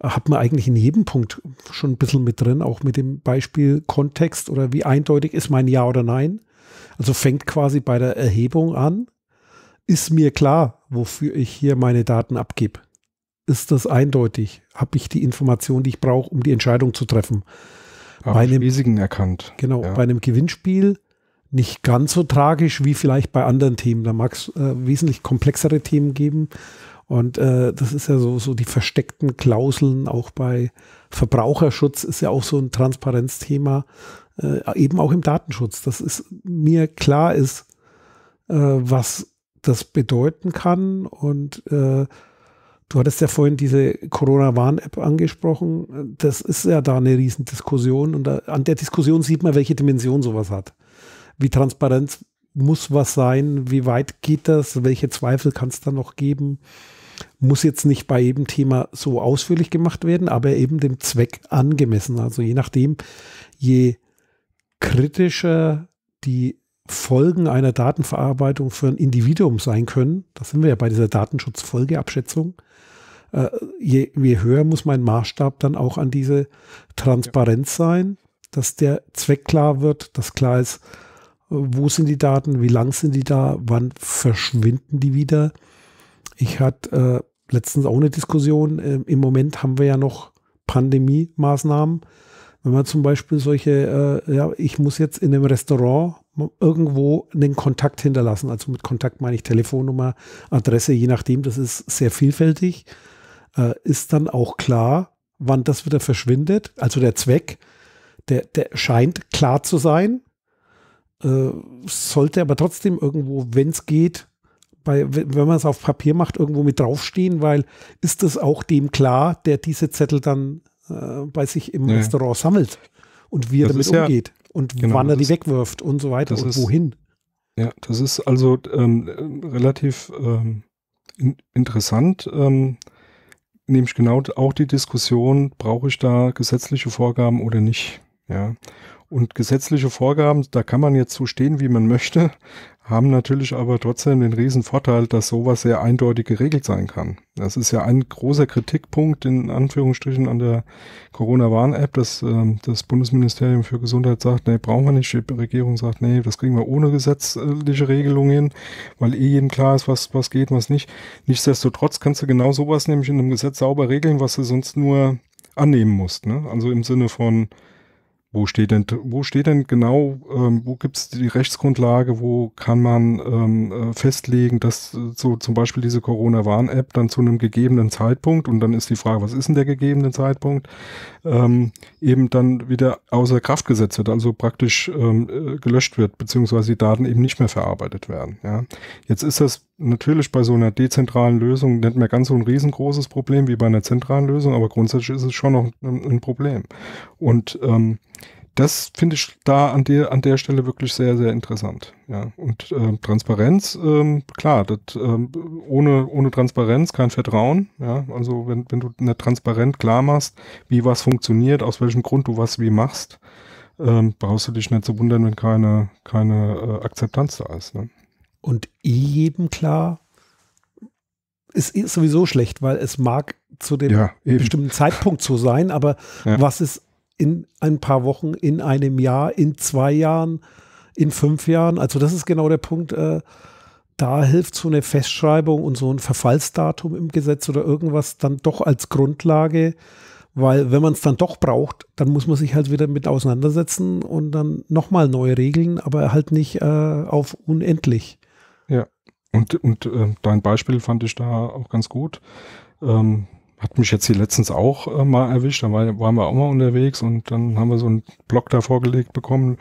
äh, hat man eigentlich in jedem Punkt schon ein bisschen mit drin, auch mit dem Beispiel Kontext oder wie eindeutig ist mein Ja oder Nein. Also fängt quasi bei der Erhebung an. Ist mir klar, wofür ich hier meine Daten abgebe? Ist das eindeutig? Habe ich die Information, die ich brauche, um die Entscheidung zu treffen? bei einem Risiken erkannt. Genau, ja. bei einem Gewinnspiel nicht ganz so tragisch wie vielleicht bei anderen Themen. Da mag es äh, wesentlich komplexere Themen geben. Und äh, das ist ja so, so die versteckten Klauseln auch bei Verbraucherschutz ist ja auch so ein Transparenzthema, äh, eben auch im Datenschutz. Das ist mir klar ist, äh, was das bedeuten kann. Und äh, du hattest ja vorhin diese Corona-Warn-App angesprochen. Das ist ja da eine Riesendiskussion. Und da, äh, an der Diskussion sieht man, welche Dimension sowas hat wie transparent muss was sein, wie weit geht das, welche Zweifel kann es da noch geben. Muss jetzt nicht bei jedem Thema so ausführlich gemacht werden, aber eben dem Zweck angemessen. Also je nachdem, je kritischer die Folgen einer Datenverarbeitung für ein Individuum sein können, da sind wir ja bei dieser Datenschutzfolgeabschätzung, äh, je, je höher muss mein Maßstab dann auch an diese Transparenz sein, dass der Zweck klar wird, dass klar ist, wo sind die Daten? Wie lang sind die da? Wann verschwinden die wieder? Ich hatte äh, letztens auch eine Diskussion. Äh, Im Moment haben wir ja noch Pandemie-Maßnahmen. Wenn man zum Beispiel solche, äh, ja, ich muss jetzt in einem Restaurant irgendwo einen Kontakt hinterlassen. Also mit Kontakt meine ich Telefonnummer, Adresse, je nachdem. Das ist sehr vielfältig. Äh, ist dann auch klar, wann das wieder verschwindet. Also der Zweck, der, der scheint klar zu sein. Äh, sollte aber trotzdem irgendwo, wenn es geht, bei, wenn man es auf Papier macht, irgendwo mit draufstehen, weil ist es auch dem klar, der diese Zettel dann äh, bei sich im ja. Restaurant sammelt und wie er das damit umgeht ja, und genau, wann er die ist, wegwirft und so weiter und ist, wohin. Ja, das ist also ähm, relativ ähm, in, interessant. Ähm, nämlich genau auch die Diskussion, brauche ich da gesetzliche Vorgaben oder nicht? Ja. Und gesetzliche Vorgaben, da kann man jetzt so stehen, wie man möchte, haben natürlich aber trotzdem den riesen Vorteil, dass sowas sehr eindeutig geregelt sein kann. Das ist ja ein großer Kritikpunkt in Anführungsstrichen an der Corona-Warn-App, dass äh, das Bundesministerium für Gesundheit sagt, nee, brauchen wir nicht. Die Regierung sagt, nee, das kriegen wir ohne gesetzliche Regelung hin, weil eh jedem klar ist, was, was geht, was nicht. Nichtsdestotrotz kannst du genau sowas nämlich in einem Gesetz sauber regeln, was du sonst nur annehmen musst. Ne? Also im Sinne von, wo steht denn, wo steht denn genau, ähm, wo gibt es die Rechtsgrundlage, wo kann man ähm, äh, festlegen, dass äh, so zum Beispiel diese Corona-Warn-App dann zu einem gegebenen Zeitpunkt, und dann ist die Frage, was ist denn der gegebene Zeitpunkt, ähm, eben dann wieder außer Kraft gesetzt wird, also praktisch ähm, äh, gelöscht wird, beziehungsweise die Daten eben nicht mehr verarbeitet werden. Ja? Jetzt ist das natürlich bei so einer dezentralen Lösung nicht mehr ganz so ein riesengroßes Problem wie bei einer zentralen Lösung, aber grundsätzlich ist es schon noch ein, ein Problem. Und ähm, das finde ich da an der, an der Stelle wirklich sehr, sehr interessant. Ja. Und äh, Transparenz, ähm, klar, das, ähm, ohne, ohne Transparenz kein Vertrauen. Ja. Also wenn, wenn du nicht transparent klar machst, wie was funktioniert, aus welchem Grund du was wie machst, ähm, brauchst du dich nicht zu wundern, wenn keine, keine äh, Akzeptanz da ist. Ne? Und jedem klar, ist, ist sowieso schlecht, weil es mag zu dem ja, bestimmten Zeitpunkt so sein, aber ja. was ist in ein paar Wochen, in einem Jahr, in zwei Jahren, in fünf Jahren. Also das ist genau der Punkt. Äh, da hilft so eine Festschreibung und so ein Verfallsdatum im Gesetz oder irgendwas dann doch als Grundlage, weil wenn man es dann doch braucht, dann muss man sich halt wieder mit auseinandersetzen und dann nochmal neue Regeln, aber halt nicht äh, auf unendlich. Ja, und, und äh, dein Beispiel fand ich da auch ganz gut. Ähm, hat mich jetzt hier letztens auch äh, mal erwischt, da waren wir auch mal unterwegs und dann haben wir so einen Blog da vorgelegt bekommen.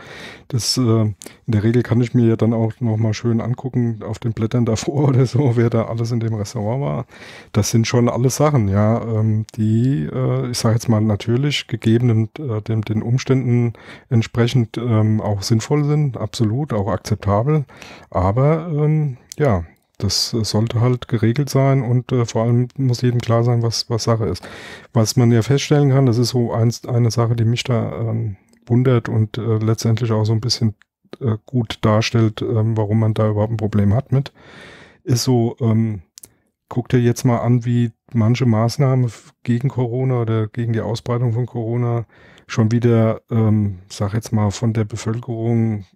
Das äh, in der Regel kann ich mir ja dann auch nochmal schön angucken auf den Blättern davor oder so, wer da alles in dem Restaurant war. Das sind schon alles Sachen, ja, ähm, die, äh, ich sage jetzt mal natürlich, gegeben dem, äh, dem, den Umständen entsprechend ähm, auch sinnvoll sind, absolut, auch akzeptabel. Aber ähm, ja, das sollte halt geregelt sein und äh, vor allem muss jedem klar sein, was, was Sache ist. Was man ja feststellen kann, das ist so eins, eine Sache, die mich da ähm, wundert und äh, letztendlich auch so ein bisschen äh, gut darstellt, ähm, warum man da überhaupt ein Problem hat mit, ist so, ähm, guck dir jetzt mal an, wie manche Maßnahmen gegen Corona oder gegen die Ausbreitung von Corona schon wieder, ähm, sag jetzt mal, von der Bevölkerung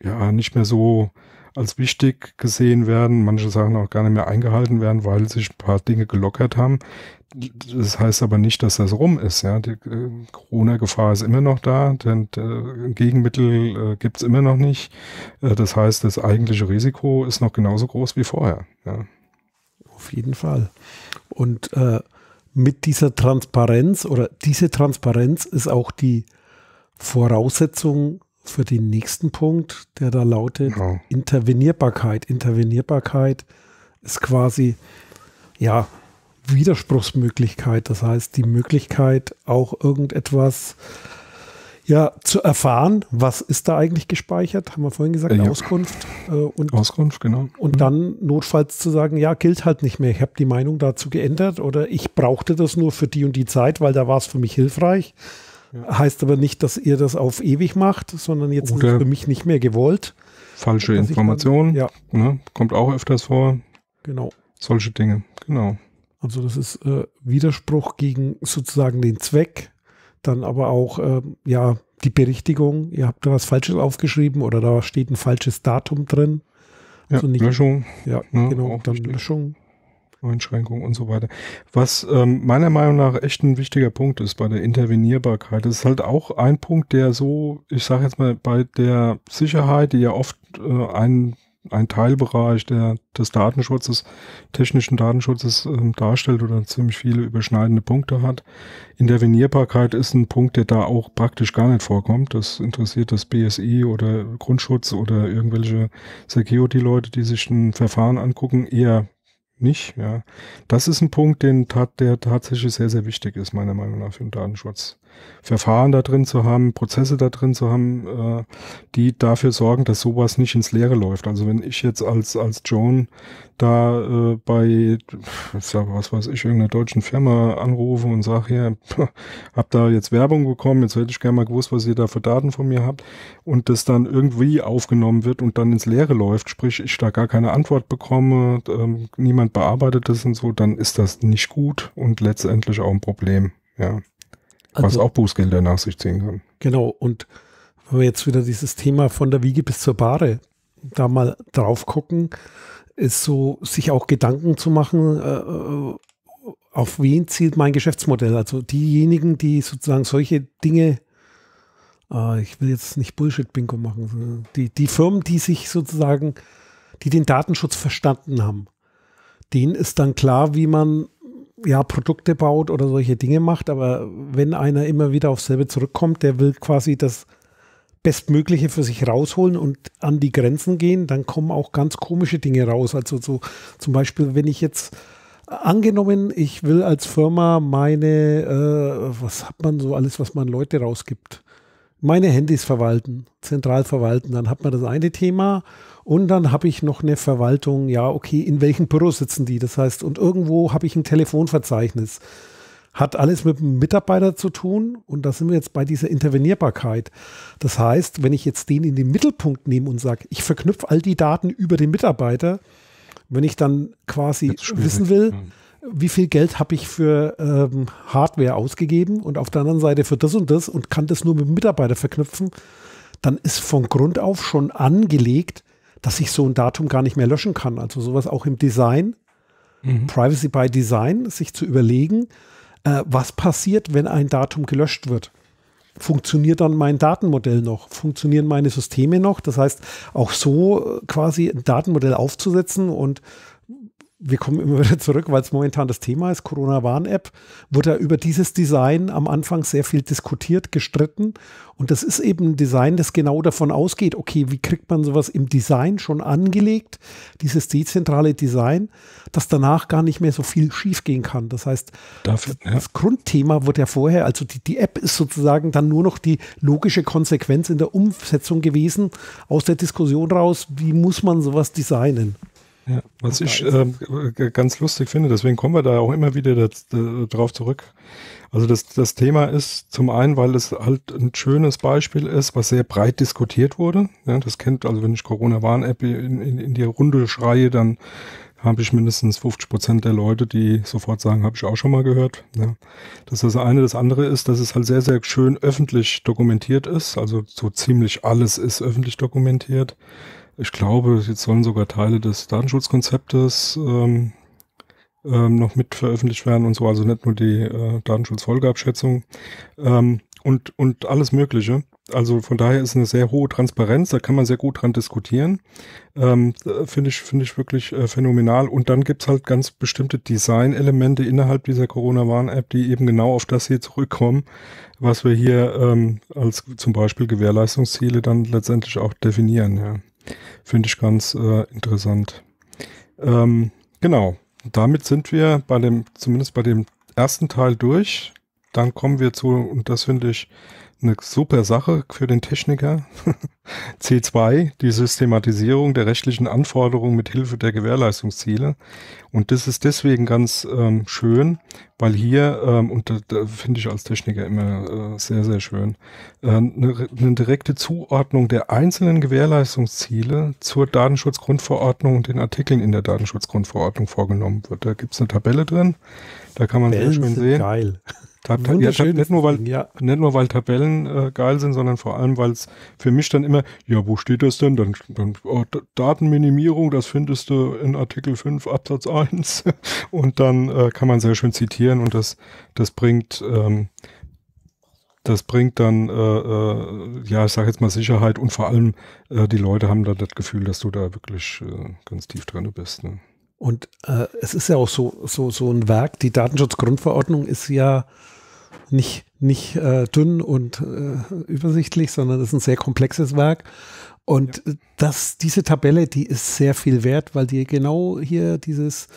ja nicht mehr so als wichtig gesehen werden, manche Sachen auch gar nicht mehr eingehalten werden, weil sich ein paar Dinge gelockert haben. Das heißt aber nicht, dass das rum ist. Ja? Die äh, Corona-Gefahr ist immer noch da, denn äh, Gegenmittel äh, gibt es immer noch nicht. Äh, das heißt, das eigentliche Risiko ist noch genauso groß wie vorher. Ja? Auf jeden Fall. Und äh, mit dieser Transparenz oder diese Transparenz ist auch die Voraussetzung für den nächsten Punkt, der da lautet ja. Intervenierbarkeit. Intervenierbarkeit ist quasi, ja, Widerspruchsmöglichkeit. Das heißt, die Möglichkeit, auch irgendetwas ja, zu erfahren, was ist da eigentlich gespeichert, haben wir vorhin gesagt, ja. Auskunft. Äh, und, Auskunft, genau. Und mhm. dann notfalls zu sagen, ja, gilt halt nicht mehr. Ich habe die Meinung dazu geändert oder ich brauchte das nur für die und die Zeit, weil da war es für mich hilfreich. Ja. Heißt aber nicht, dass ihr das auf ewig macht, sondern jetzt Oder ist für mich nicht mehr gewollt. Falsche Informationen, ja. Ne, kommt auch öfters vor. Genau. Solche Dinge, genau. Also das ist äh, Widerspruch gegen sozusagen den Zweck, dann aber auch, äh, ja, die Berichtigung, ihr habt da was Falsches aufgeschrieben oder da steht ein falsches Datum drin. Also ja, nicht, Löschung. Ja, ne, genau, dann wichtig. Löschung. Einschränkungen und so weiter. Was ähm, meiner Meinung nach echt ein wichtiger Punkt ist bei der Intervenierbarkeit. Das ist halt auch ein Punkt, der so, ich sage jetzt mal, bei der Sicherheit, die ja oft äh, ein, ein Teilbereich der, des Datenschutzes, technischen Datenschutzes ähm, darstellt oder ziemlich viele überschneidende Punkte hat. Intervenierbarkeit ist ein Punkt, der da auch praktisch gar nicht vorkommt. Das interessiert das BSI oder Grundschutz oder irgendwelche Security-Leute, die sich ein Verfahren angucken, eher nicht, ja. Das ist ein Punkt, den, der tatsächlich sehr, sehr wichtig ist, meiner Meinung nach, für den Datenschutz. Verfahren da drin zu haben, Prozesse da drin zu haben, äh, die dafür sorgen, dass sowas nicht ins Leere läuft. Also wenn ich jetzt als, als Joan da äh, bei, was weiß ich, irgendeiner deutschen Firma anrufe und sage, ja, hab da jetzt Werbung bekommen, jetzt hätte ich gerne mal gewusst, was ihr da für Daten von mir habt und das dann irgendwie aufgenommen wird und dann ins Leere läuft, sprich ich da gar keine Antwort bekomme, ähm, niemand bearbeitet das und so, dann ist das nicht gut und letztendlich auch ein Problem. Ja. Also, was auch Bußgelder nach sich ziehen kann. Genau, und wenn wir jetzt wieder dieses Thema von der Wiege bis zur Bahre da mal drauf gucken, ist so, sich auch Gedanken zu machen, äh, äh, auf wen zielt mein Geschäftsmodell? Also diejenigen, die sozusagen solche Dinge, äh, ich will jetzt nicht Bullshit-Bingo machen, die, die Firmen, die sich sozusagen, die den Datenschutz verstanden haben, denen ist dann klar, wie man ja, Produkte baut oder solche Dinge macht, aber wenn einer immer wieder auf selbe zurückkommt, der will quasi das Bestmögliche für sich rausholen und an die Grenzen gehen, dann kommen auch ganz komische Dinge raus. Also so zum Beispiel, wenn ich jetzt angenommen, ich will als Firma meine, äh, was hat man so alles, was man Leute rausgibt, meine Handys verwalten, zentral verwalten, dann hat man das eine Thema und dann habe ich noch eine Verwaltung, ja, okay, in welchem Büro sitzen die? Das heißt, und irgendwo habe ich ein Telefonverzeichnis. Hat alles mit dem Mitarbeiter zu tun und da sind wir jetzt bei dieser Intervenierbarkeit. Das heißt, wenn ich jetzt den in den Mittelpunkt nehme und sage, ich verknüpfe all die Daten über den Mitarbeiter, wenn ich dann quasi wissen will, hm. wie viel Geld habe ich für ähm, Hardware ausgegeben und auf der anderen Seite für das und das und kann das nur mit dem Mitarbeiter verknüpfen, dann ist von Grund auf schon angelegt, dass ich so ein Datum gar nicht mehr löschen kann. Also sowas auch im Design, mhm. Privacy by Design, sich zu überlegen, äh, was passiert, wenn ein Datum gelöscht wird. Funktioniert dann mein Datenmodell noch? Funktionieren meine Systeme noch? Das heißt, auch so äh, quasi ein Datenmodell aufzusetzen und wir kommen immer wieder zurück, weil es momentan das Thema ist, Corona-Warn-App, wurde ja über dieses Design am Anfang sehr viel diskutiert, gestritten. Und das ist eben ein Design, das genau davon ausgeht, okay, wie kriegt man sowas im Design schon angelegt, dieses dezentrale Design, dass danach gar nicht mehr so viel schiefgehen kann. Das heißt, Dafür, das, das Grundthema wurde ja vorher, also die, die App ist sozusagen dann nur noch die logische Konsequenz in der Umsetzung gewesen, aus der Diskussion raus, wie muss man sowas designen. Ja, was ich äh, ganz lustig finde, deswegen kommen wir da auch immer wieder das, äh, drauf zurück. Also das, das Thema ist zum einen, weil es halt ein schönes Beispiel ist, was sehr breit diskutiert wurde. Ja, das kennt, also wenn ich Corona-Warn-App in, in, in die Runde schreie, dann habe ich mindestens 50 Prozent der Leute, die sofort sagen, habe ich auch schon mal gehört. Ja. Das ist das eine. Das andere ist, dass es halt sehr, sehr schön öffentlich dokumentiert ist. Also so ziemlich alles ist öffentlich dokumentiert. Ich glaube, jetzt sollen sogar Teile des Datenschutzkonzeptes ähm, ähm, noch mit veröffentlicht werden und so, also nicht nur die äh, Datenschutzfolgeabschätzung ähm, und, und alles Mögliche. Also von daher ist eine sehr hohe Transparenz, da kann man sehr gut dran diskutieren. Ähm, äh, Finde ich, finde ich wirklich äh, phänomenal. Und dann gibt's halt ganz bestimmte Design-Elemente innerhalb dieser Corona-Warn-App, die eben genau auf das hier zurückkommen, was wir hier ähm, als zum Beispiel Gewährleistungsziele dann letztendlich auch definieren. Ja. Finde ich ganz äh, interessant. Ähm, genau. Damit sind wir bei dem, zumindest bei dem ersten Teil durch. Dann kommen wir zu, und das finde ich eine super Sache für den Techniker. C2, die Systematisierung der rechtlichen Anforderungen mit Hilfe der Gewährleistungsziele. Und das ist deswegen ganz ähm, schön, weil hier, ähm, und da, da finde ich als Techniker immer äh, sehr, sehr schön, äh, eine, direkte Zuordnung der einzelnen Gewährleistungsziele zur Datenschutzgrundverordnung und den Artikeln in der Datenschutzgrundverordnung vorgenommen wird. Da gibt es eine Tabelle drin da kann man Tabellen sehr schön sehen. Geil. Tab Tab ja, nicht, nur, weil, ja. nicht nur, weil Tabellen äh, geil sind, sondern vor allem, weil es für mich dann immer, ja, wo steht das denn? Dann, dann oh, Datenminimierung, das findest du in Artikel 5 Absatz 1. und dann äh, kann man sehr schön zitieren und das, das bringt, ähm, das bringt dann, äh, äh ja, ich sage jetzt mal Sicherheit und vor allem äh, die Leute haben dann das Gefühl, dass du da wirklich äh, ganz tief drin bist. Ne? Und äh, es ist ja auch so, so, so ein Werk, die Datenschutzgrundverordnung ist ja nicht, nicht äh, dünn und äh, übersichtlich, sondern es ist ein sehr komplexes Werk. Und ja. das, diese Tabelle, die ist sehr viel wert, weil die genau hier dieses,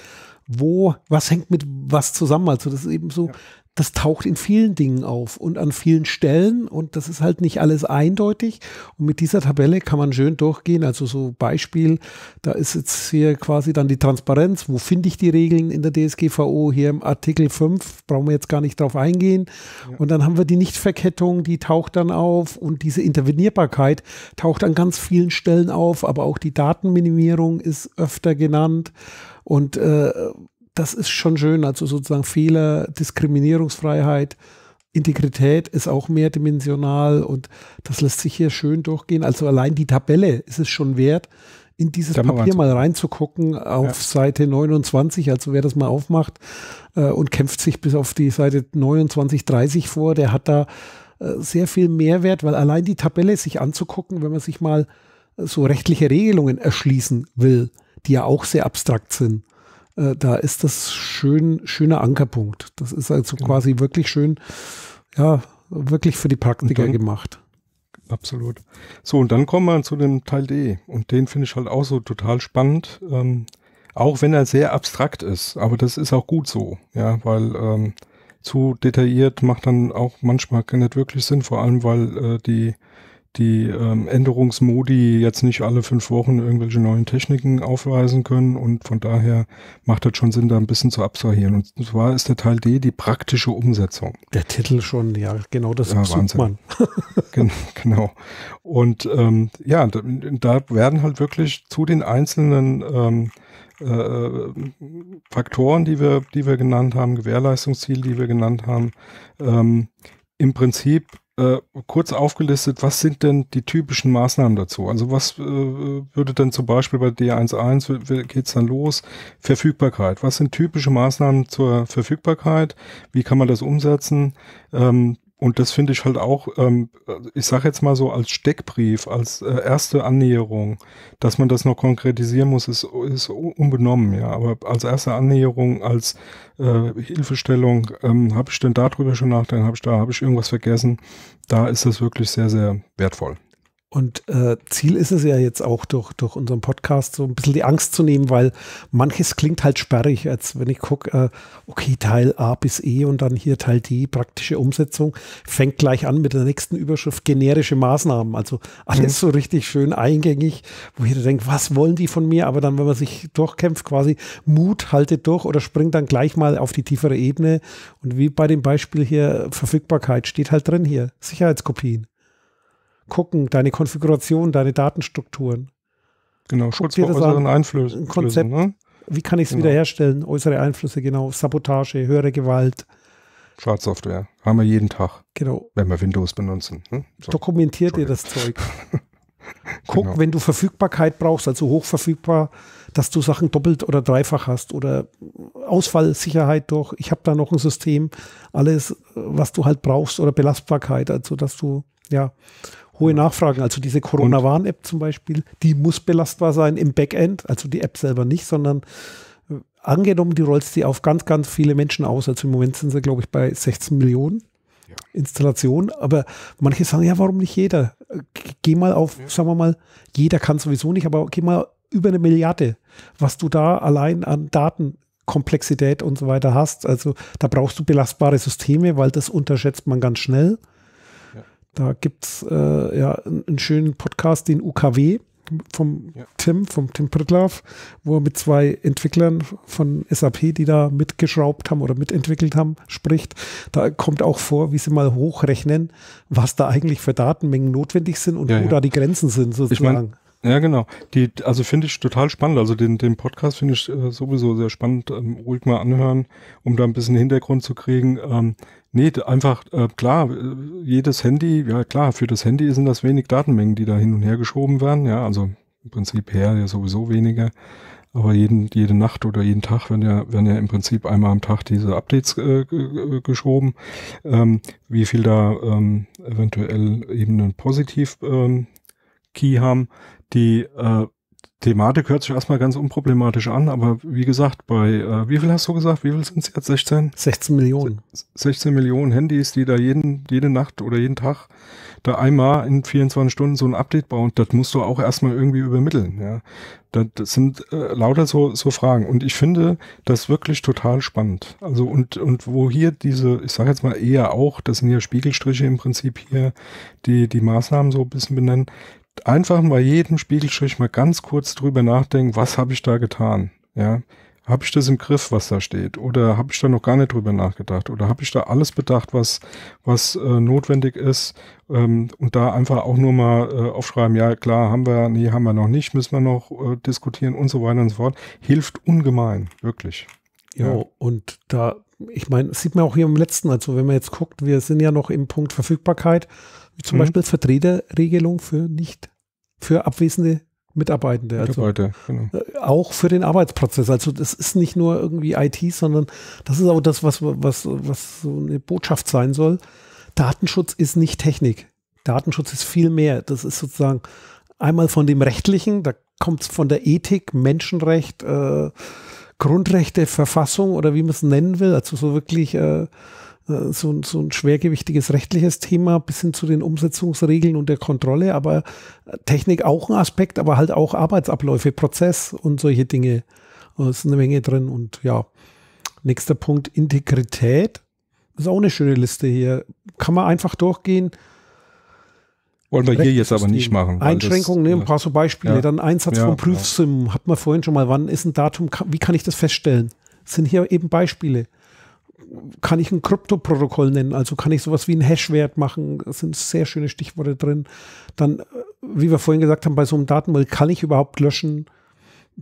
wo, was hängt mit was zusammen. Also das ist eben so, ja das taucht in vielen Dingen auf und an vielen Stellen und das ist halt nicht alles eindeutig. Und mit dieser Tabelle kann man schön durchgehen. Also so Beispiel, da ist jetzt hier quasi dann die Transparenz. Wo finde ich die Regeln in der DSGVO? Hier im Artikel 5 brauchen wir jetzt gar nicht drauf eingehen. Ja. Und dann haben wir die Nichtverkettung, die taucht dann auf und diese Intervenierbarkeit taucht an ganz vielen Stellen auf. Aber auch die Datenminimierung ist öfter genannt. Und äh, das ist schon schön. Also sozusagen Fehler, Diskriminierungsfreiheit, Integrität ist auch mehrdimensional und das lässt sich hier schön durchgehen. Also allein die Tabelle ist es schon wert, in dieses Papier Wahnsinn. mal reinzugucken auf ja. Seite 29. Also wer das mal aufmacht äh, und kämpft sich bis auf die Seite 29, 30 vor, der hat da äh, sehr viel Mehrwert, weil allein die Tabelle sich anzugucken, wenn man sich mal so rechtliche Regelungen erschließen will, die ja auch sehr abstrakt sind, äh, da ist das schön, schöner Ankerpunkt. Das ist also genau. quasi wirklich schön, ja, wirklich für die Praktiker dann, gemacht. Absolut. So, und dann kommen wir zu dem Teil D. Und den finde ich halt auch so total spannend. Ähm, auch wenn er sehr abstrakt ist. Aber das ist auch gut so, ja, weil ähm, zu detailliert macht dann auch manchmal nicht wirklich Sinn, vor allem weil äh, die die ähm, Änderungsmodi jetzt nicht alle fünf Wochen irgendwelche neuen Techniken aufweisen können und von daher macht das schon Sinn, da ein bisschen zu abstrahieren. Und zwar ist der Teil D die praktische Umsetzung. Der Titel schon, ja, genau das ja, sucht man. Gen genau. Und ähm, ja, da, da, werden halt wirklich zu den einzelnen ähm, äh, Faktoren, die wir, die wir genannt haben, Gewährleistungsziele, die wir genannt haben, ähm, im Prinzip äh, kurz aufgelistet, was sind denn die typischen Maßnahmen dazu? Also was äh, würde denn zum Beispiel bei D11 geht es dann los? Verfügbarkeit. Was sind typische Maßnahmen zur Verfügbarkeit? Wie kann man das umsetzen? Ähm, und das finde ich halt auch, ähm, ich sage jetzt mal so als Steckbrief, als äh, erste Annäherung, dass man das noch konkretisieren muss, ist, ist unbenommen, ja. Aber als erste Annäherung, als äh, Hilfestellung, ähm, habe ich denn darüber schon nachgedacht, habe ich da, habe ich irgendwas vergessen, da ist das wirklich sehr, sehr wertvoll. Und äh, Ziel ist es ja jetzt auch durch, durch unseren Podcast so ein bisschen die Angst zu nehmen, weil manches klingt halt sperrig, als wenn ich gucke, äh, okay, Teil A bis E und dann hier Teil D, praktische Umsetzung, fängt gleich an mit der nächsten Überschrift generische Maßnahmen. Also alles mhm. so richtig schön eingängig, wo jeder denkt, was wollen die von mir? Aber dann, wenn man sich durchkämpft, quasi Mut haltet durch oder springt dann gleich mal auf die tiefere Ebene. Und wie bei dem Beispiel hier, Verfügbarkeit steht halt drin hier, Sicherheitskopien gucken, deine Konfiguration, deine Datenstrukturen. Genau, Schutz vor äußeren Einflüssen. ne? Wie kann ich es genau. wiederherstellen? Äußere Einflüsse, genau. Sabotage, höhere Gewalt. Schadsoftware. Haben wir jeden Tag. Genau. Wenn wir Windows benutzen. Hm? So. Dokumentiert dir das Zeug. Guck, genau. wenn du Verfügbarkeit brauchst, also hochverfügbar, dass du Sachen doppelt oder dreifach hast oder Ausfallsicherheit durch, ich habe da noch ein System, alles, was du halt brauchst oder Belastbarkeit, also dass du ja, hohe Nachfragen. Also diese Corona-Warn-App zum Beispiel, die muss belastbar sein im Backend, also die App selber nicht, sondern äh, angenommen, die rollst die auf ganz, ganz viele Menschen aus. Also im Moment sind sie, glaube ich, bei 16 Millionen. Ja. Installationen. aber manche sagen, ja, warum nicht jeder? Äh, geh mal auf, ja. sagen wir mal, jeder kann sowieso nicht, aber geh mal über eine Milliarde, was du da allein an Datenkomplexität und so weiter hast. Also da brauchst du belastbare Systeme, weil das unterschätzt man ganz schnell. Da gibt es äh, ja einen schönen Podcast, den UKW vom ja. Tim, vom Tim Pritlaff, wo er mit zwei Entwicklern von SAP, die da mitgeschraubt haben oder mitentwickelt haben, spricht. Da kommt auch vor, wie sie mal hochrechnen, was da eigentlich für Datenmengen notwendig sind und ja, wo ja. da die Grenzen sind, sozusagen. Ich mein, ja, genau. Die, also finde ich total spannend. Also den, den Podcast finde ich äh, sowieso sehr spannend. Ähm, ruhig mal anhören, um da ein bisschen Hintergrund zu kriegen. Ähm, Nee, einfach, äh, klar, äh, jedes Handy, ja klar, für das Handy sind das wenig Datenmengen, die da hin und her geschoben werden. Ja, also im Prinzip her ja sowieso weniger. Aber jeden, jede Nacht oder jeden Tag werden ja, werden ja im Prinzip einmal am Tag diese Updates äh, geschoben. Ähm, wie viel da ähm, eventuell eben einen Positiv-Key ähm, haben, die äh, Thematik hört sich erstmal ganz unproblematisch an, aber wie gesagt, bei, äh, wie viel hast du gesagt? Wie viel sind es jetzt? 16? 16 Millionen. 16 Millionen Handys, die da jeden, jede Nacht oder jeden Tag da einmal in 24 Stunden so ein Update bauen, das musst du auch erstmal irgendwie übermitteln. Ja. Das, das sind äh, lauter so, so Fragen. Und ich finde das wirklich total spannend. Also und, und wo hier diese, ich sage jetzt mal eher auch, das sind ja Spiegelstriche im Prinzip hier, die die Maßnahmen so ein bisschen benennen, einfach bei jedem Spiegelstrich mal ganz kurz drüber nachdenken, was habe ich da getan? Ja, habe ich das im Griff, was da steht? Oder habe ich da noch gar nicht drüber nachgedacht? Oder habe ich da alles bedacht, was, was äh, notwendig ist? Ähm, und da einfach auch nur mal äh, aufschreiben, ja klar, haben wir, nee, haben wir noch nicht, müssen wir noch äh, diskutieren und so weiter und so fort. Hilft ungemein, wirklich. Ja, ja. und da, ich meine, sieht man auch hier im letzten, also wenn man jetzt guckt, wir sind ja noch im Punkt Verfügbarkeit. Zum mhm. Beispiel als Vertreterregelung für nicht, für abwesende Mitarbeitende. Also Mitarbeiter, also, genau. Äh, auch für den Arbeitsprozess. Also das ist nicht nur irgendwie IT, sondern das ist auch das, was, was, was so eine Botschaft sein soll. Datenschutz ist nicht Technik. Datenschutz ist viel mehr. Das ist sozusagen einmal von dem Rechtlichen, da kommt es von der Ethik, Menschenrecht, äh, Grundrechte, Verfassung oder wie man es nennen will. Also so wirklich äh, äh, so, so ein schwergewichtiges rechtliches Thema bis hin zu den Umsetzungsregeln und der Kontrolle, aber äh, Technik auch ein Aspekt, aber halt auch Arbeitsabläufe, Prozess und solche Dinge. Da äh, ist eine Menge drin und ja. Nächster Punkt, Integrität. Ist auch eine schöne Liste hier. Kann man einfach durchgehen. Wollen wir hier jetzt aber nicht machen. Einschränkungen, ne, ein paar so Beispiele. Ja, Dann Einsatz ja, von Prüfsim. Ja. Hat man vorhin schon mal. Wann ist ein Datum? Wie kann ich das feststellen? Das sind hier eben Beispiele kann ich ein Kryptoprotokoll nennen, also kann ich sowas wie einen Hashwert machen, das sind sehr schöne Stichworte drin. Dann, äh, wie wir vorhin gesagt haben, bei so einem Datenmodell kann ich überhaupt löschen,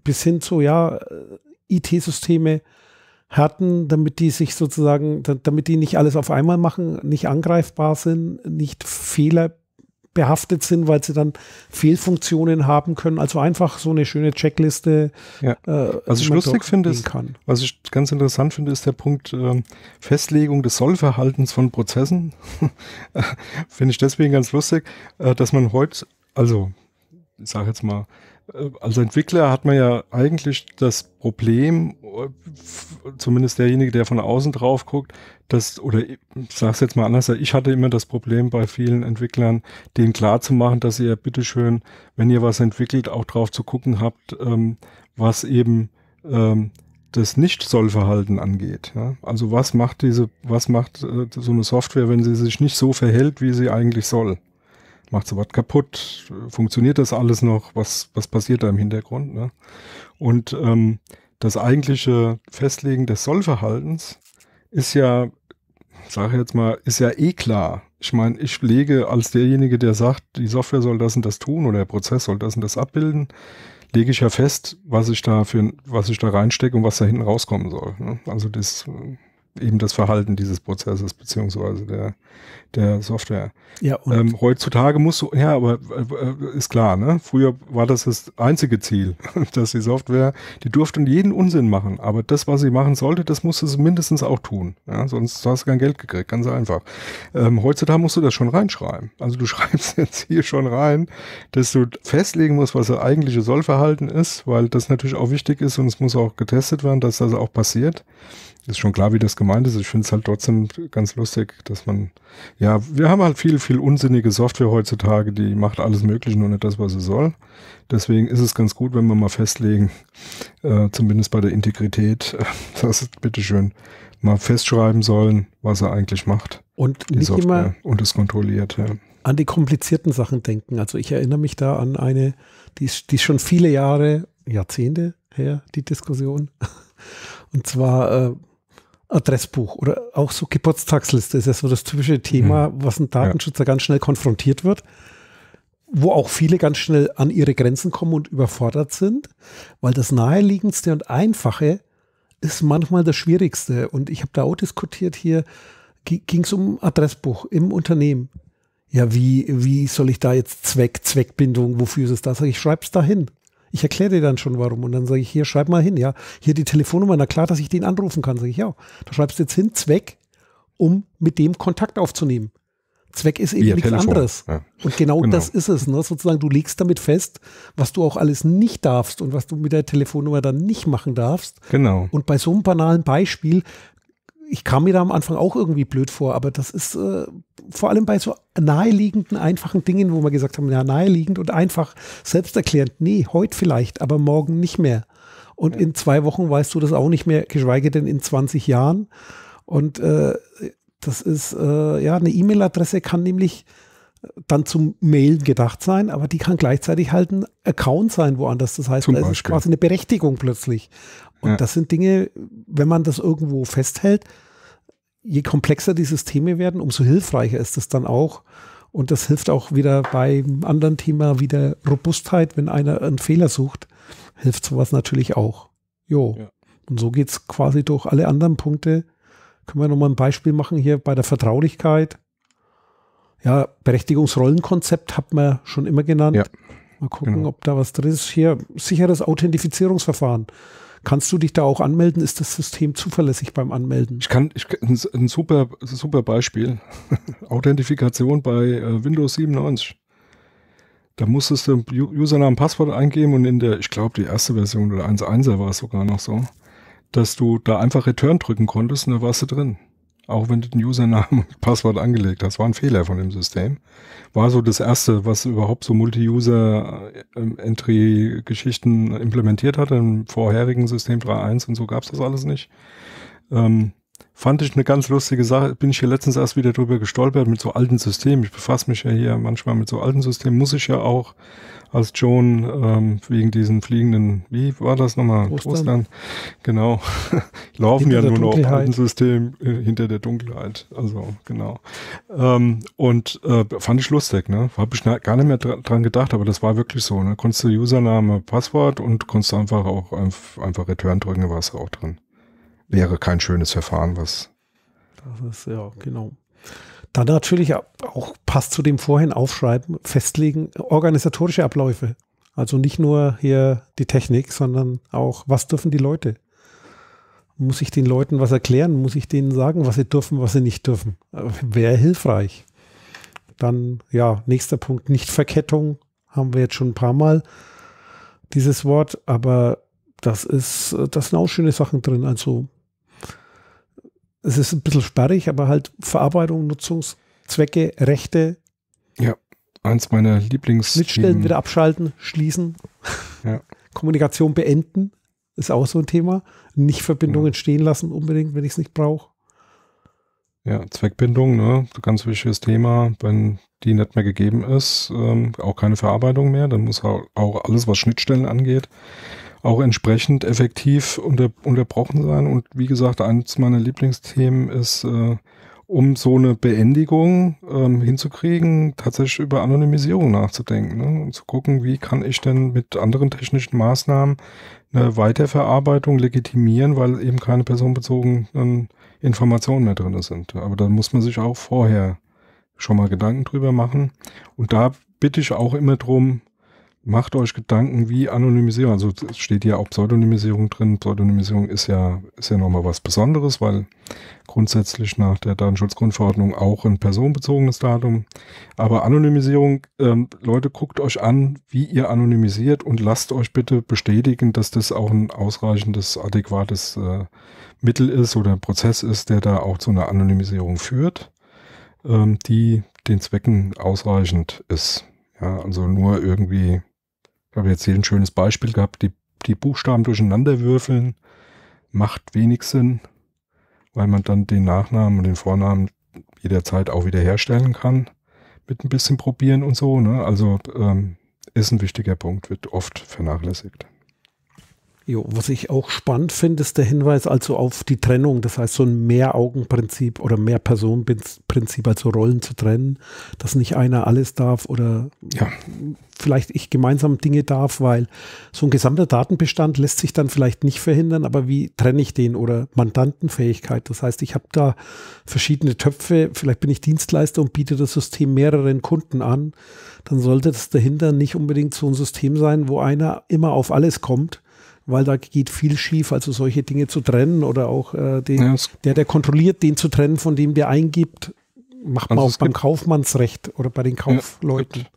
bis hin zu, ja, äh, IT-Systeme härten, damit die sich sozusagen, damit die nicht alles auf einmal machen, nicht angreifbar sind, nicht Fehler behaftet sind, weil sie dann Fehlfunktionen haben können. Also einfach so eine schöne Checkliste. Ja. Äh, was ich lustig finde, ist, kann. was ich ganz interessant finde, ist der Punkt äh, Festlegung des Sollverhaltens von Prozessen. finde ich deswegen ganz lustig, äh, dass man heute, also ich sage jetzt mal, äh, als Entwickler hat man ja eigentlich das Problem, äh, zumindest derjenige, der von außen drauf guckt, dass, oder ich sage es jetzt mal anders, ich hatte immer das Problem bei vielen Entwicklern, denen klar zu machen, dass ihr bitteschön, wenn ihr was entwickelt, auch drauf zu gucken habt, ähm, was eben ähm, das Nicht-Soll-Verhalten angeht. Ja? Also was macht diese, was macht äh, so eine Software, wenn sie sich nicht so verhält, wie sie eigentlich soll? macht so was kaputt, funktioniert das alles noch, was, was passiert da im Hintergrund. Ne? Und ähm, das eigentliche Festlegen des Sollverhaltens ist ja, sage ich jetzt mal, ist ja eh klar. Ich meine, ich lege als derjenige, der sagt, die Software soll das und das tun oder der Prozess soll das und das abbilden, lege ich ja fest, was ich da für, was ich da reinstecke und was da hinten rauskommen soll. Ne? Also das eben das Verhalten dieses Prozesses beziehungsweise der, der Software. Ja, und ähm, heutzutage musst du, ja, aber äh, ist klar, ne? Früher war das das einzige Ziel, dass die Software, die durfte jeden Unsinn machen, aber das, was sie machen sollte, das musste sie mindestens auch tun. Ja? Sonst hast du kein Geld gekriegt, ganz einfach. Ähm, heutzutage musst du das schon reinschreiben. Also du schreibst jetzt hier schon rein, dass du festlegen musst, was das eigentliche Sollverhalten ist, weil das natürlich auch wichtig ist und es muss auch getestet werden, dass das auch passiert. Ist schon klar, wie das gemacht meintest, ich finde es halt trotzdem ganz lustig, dass man, ja, wir haben halt viel, viel unsinnige Software heutzutage, die macht alles Mögliche, nur nicht das, was sie soll. Deswegen ist es ganz gut, wenn wir mal festlegen, äh, zumindest bei der Integrität, äh, dass es bitteschön mal festschreiben sollen, was er eigentlich macht. Und die Software und es kontrolliert. Ja. An die komplizierten Sachen denken. Also ich erinnere mich da an eine, die ist, die ist schon viele Jahre, Jahrzehnte her, die Diskussion. Und zwar äh, Adressbuch oder auch so Geburtstagsliste ist ja so das typische Thema, mhm. was ein Datenschützer ja. ganz schnell konfrontiert wird, wo auch viele ganz schnell an ihre Grenzen kommen und überfordert sind, weil das naheliegendste und einfache ist manchmal das Schwierigste. Und ich habe da auch diskutiert hier, ging es um Adressbuch im Unternehmen. Ja, wie, wie soll ich da jetzt Zweck, Zweckbindung, wofür ist es das? Ich schreibe es da hin. Ich erkläre dir dann schon warum. Und dann sage ich, hier, schreib mal hin, ja. Hier die Telefonnummer, na klar, dass ich den anrufen kann. Sage ich, ja. Da schreibst du jetzt hin, Zweck, um mit dem Kontakt aufzunehmen. Zweck ist eben Via nichts Telefon. anderes. Ja. Und genau, genau, das ist es. Ne? Sozusagen, du legst damit fest, was du auch alles nicht darfst und was du mit der Telefonnummer dann nicht machen darfst. Genau. Und bei so einem banalen Beispiel ich kam mir da am Anfang auch irgendwie blöd vor, aber das ist äh, vor allem bei so naheliegenden, einfachen Dingen, wo wir gesagt haben, ja, naheliegend und einfach selbsterklärend, nee, heute vielleicht, aber morgen nicht mehr. Und ja. in zwei Wochen weißt du das auch nicht mehr, geschweige denn in 20 Jahren. Und äh, das ist, äh, ja, eine E-Mail-Adresse kann nämlich äh, dann zum Mailen gedacht sein, aber die kann gleichzeitig halt ein Account sein woanders. Das heißt, da ist quasi eine Berechtigung plötzlich. Und ja. das sind Dinge, wenn man das irgendwo festhält, je komplexer die Systeme werden, umso hilfreicher ist das dann auch. Und das hilft auch wieder beim anderen Thema wie der Robustheit. Wenn einer einen Fehler sucht, hilft sowas natürlich auch. Jo. Ja. Und so geht es quasi durch alle anderen Punkte. Können wir nochmal ein Beispiel machen hier bei der Vertraulichkeit. Ja, Berechtigungsrollenkonzept hat man schon immer genannt. Ja. Mal gucken, genau. ob da was drin ist. Hier, sicheres Authentifizierungsverfahren. Kannst du dich da auch anmelden? Ist das System zuverlässig beim Anmelden? Ich kann, ich, ein, super, super Beispiel. Authentifikation bei äh, Windows 97. Da musstest du Username und Passwort eingeben und in der, ich glaube, die erste Version oder 1.1er war es sogar noch so, dass du da einfach Return drücken konntest und da warst du drin auch wenn du den Username und Passwort angelegt hast. War ein Fehler von dem System. War so das erste, was überhaupt so Multi-User-Entry-Geschichten ähm, implementiert hat. Im vorherigen System 3.1 und so gab's das alles nicht. Ähm, Fand ich eine ganz lustige Sache. Bin ich hier letztens erst wieder drüber gestolpert mit so alten Systemen. Ich befasse mich ja hier manchmal mit so alten Systemen. Muss ich ja auch als John ähm, wegen diesen fliegenden, wie war das nochmal? Ostern. Genau. Laufen hinter ja nur noch auf alten System äh, hinter der Dunkelheit. Also, genau. Ähm, und äh, fand ich lustig, ne? Habe ich gar nicht mehr dran gedacht, aber das war wirklich so. Ne? Konntest du Username, Passwort und konntest einfach auch einfach Return drücken, war es auch drin wäre kein schönes Verfahren, was. Das ist, ja, genau. Dann natürlich auch passt zu dem vorhin aufschreiben, festlegen, organisatorische Abläufe. Also nicht nur hier die Technik, sondern auch, was dürfen die Leute? Muss ich den Leuten was erklären? Muss ich denen sagen, was sie dürfen, was sie nicht dürfen? Wäre hilfreich. Dann, ja, nächster Punkt, Nichtverkettung haben wir jetzt schon ein paar Mal dieses Wort, aber das ist, das sind auch schöne Sachen drin. Also es ist ein bisschen sperrig, aber halt Verarbeitung, Nutzungszwecke, Rechte. Ja, eins meiner Lieblings. Schnittstellen wieder abschalten, schließen. Ja. Kommunikation beenden ist auch so ein Thema. Nicht Verbindungen ja. stehen lassen unbedingt, wenn ich es nicht brauche. Ja, Zweckbindung, ne? ganz wichtiges Thema, wenn die nicht mehr gegeben ist, ähm, auch keine Verarbeitung mehr, dann muss auch alles, was Schnittstellen angeht, auch entsprechend effektiv unter, unterbrochen sein. Und wie gesagt, eines meiner Lieblingsthemen ist, äh, um so eine Beendigung ähm, hinzukriegen, tatsächlich über Anonymisierung nachzudenken ne? und zu gucken, wie kann ich denn mit anderen technischen Maßnahmen eine Weiterverarbeitung legitimieren, weil eben keine personenbezogenen Informationen mehr drin sind. Aber da muss man sich auch vorher schon mal Gedanken drüber machen. Und da bitte ich auch immer drum, macht euch Gedanken, wie Anonymisierung, Also steht hier auch Pseudonymisierung drin. Pseudonymisierung ist ja, ist ja nochmal was Besonderes, weil grundsätzlich nach der Datenschutzgrundverordnung auch ein personenbezogenes Datum. Aber Anonymisierung, ähm, Leute, guckt euch an, wie ihr anonymisiert und lasst euch bitte bestätigen, dass das auch ein ausreichendes, adäquates äh, Mittel ist oder Prozess ist, der da auch zu einer Anonymisierung führt, ähm, die den Zwecken ausreichend ist. Ja, also nur irgendwie ich habe jetzt hier ein schönes Beispiel gehabt, die, die Buchstaben durcheinander würfeln, macht wenig Sinn, weil man dann den Nachnamen und den Vornamen jederzeit auch wieder herstellen kann mit ein bisschen probieren und so. Ne? Also ähm, ist ein wichtiger Punkt, wird oft vernachlässigt. Jo, was ich auch spannend finde, ist der Hinweis also auf die Trennung. Das heißt, so ein Mehr-Augen-Prinzip oder Mehr-Personen-Prinzip, also Rollen zu trennen, dass nicht einer alles darf oder ja. vielleicht ich gemeinsam Dinge darf, weil so ein gesamter Datenbestand lässt sich dann vielleicht nicht verhindern, aber wie trenne ich den oder Mandantenfähigkeit? Das heißt, ich habe da verschiedene Töpfe, vielleicht bin ich Dienstleister und biete das System mehreren Kunden an, dann sollte das dahinter nicht unbedingt so ein System sein, wo einer immer auf alles kommt weil da geht viel schief, also solche Dinge zu trennen oder auch äh, den, ja, der, der kontrolliert, den zu trennen, von dem der eingibt, macht also man auch beim Kaufmannsrecht oder bei den Kaufleuten. Ja,